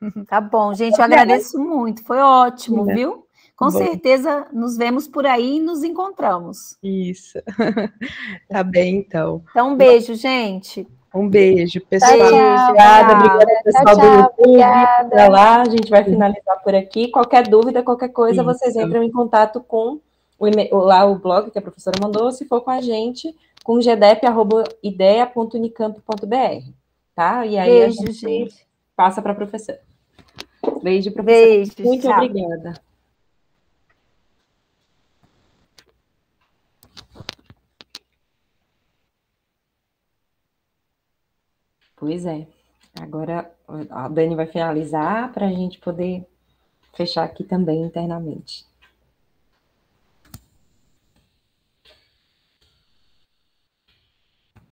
Tá bom, gente, eu agradeço muito, foi ótimo, viu? Com bom. certeza nos vemos por aí e nos encontramos. Isso. tá bem, então. Então, um beijo, gente. Um beijo, pessoal. Tchau, tchau, obrigada, tchau. obrigada, pessoal do YouTube. Até lá, a gente vai finalizar por aqui. Qualquer dúvida, qualquer coisa, Isso. vocês entram em contato com o lá o blog que a professora mandou, se for com a gente, com gedep.ideia.unicamp.br, tá? E aí beijo, a gente, gente. passa para a professora. Beijo, professora. Beijo, Muito obrigada. Pois é. Agora a Dani vai finalizar para a gente poder fechar aqui também internamente.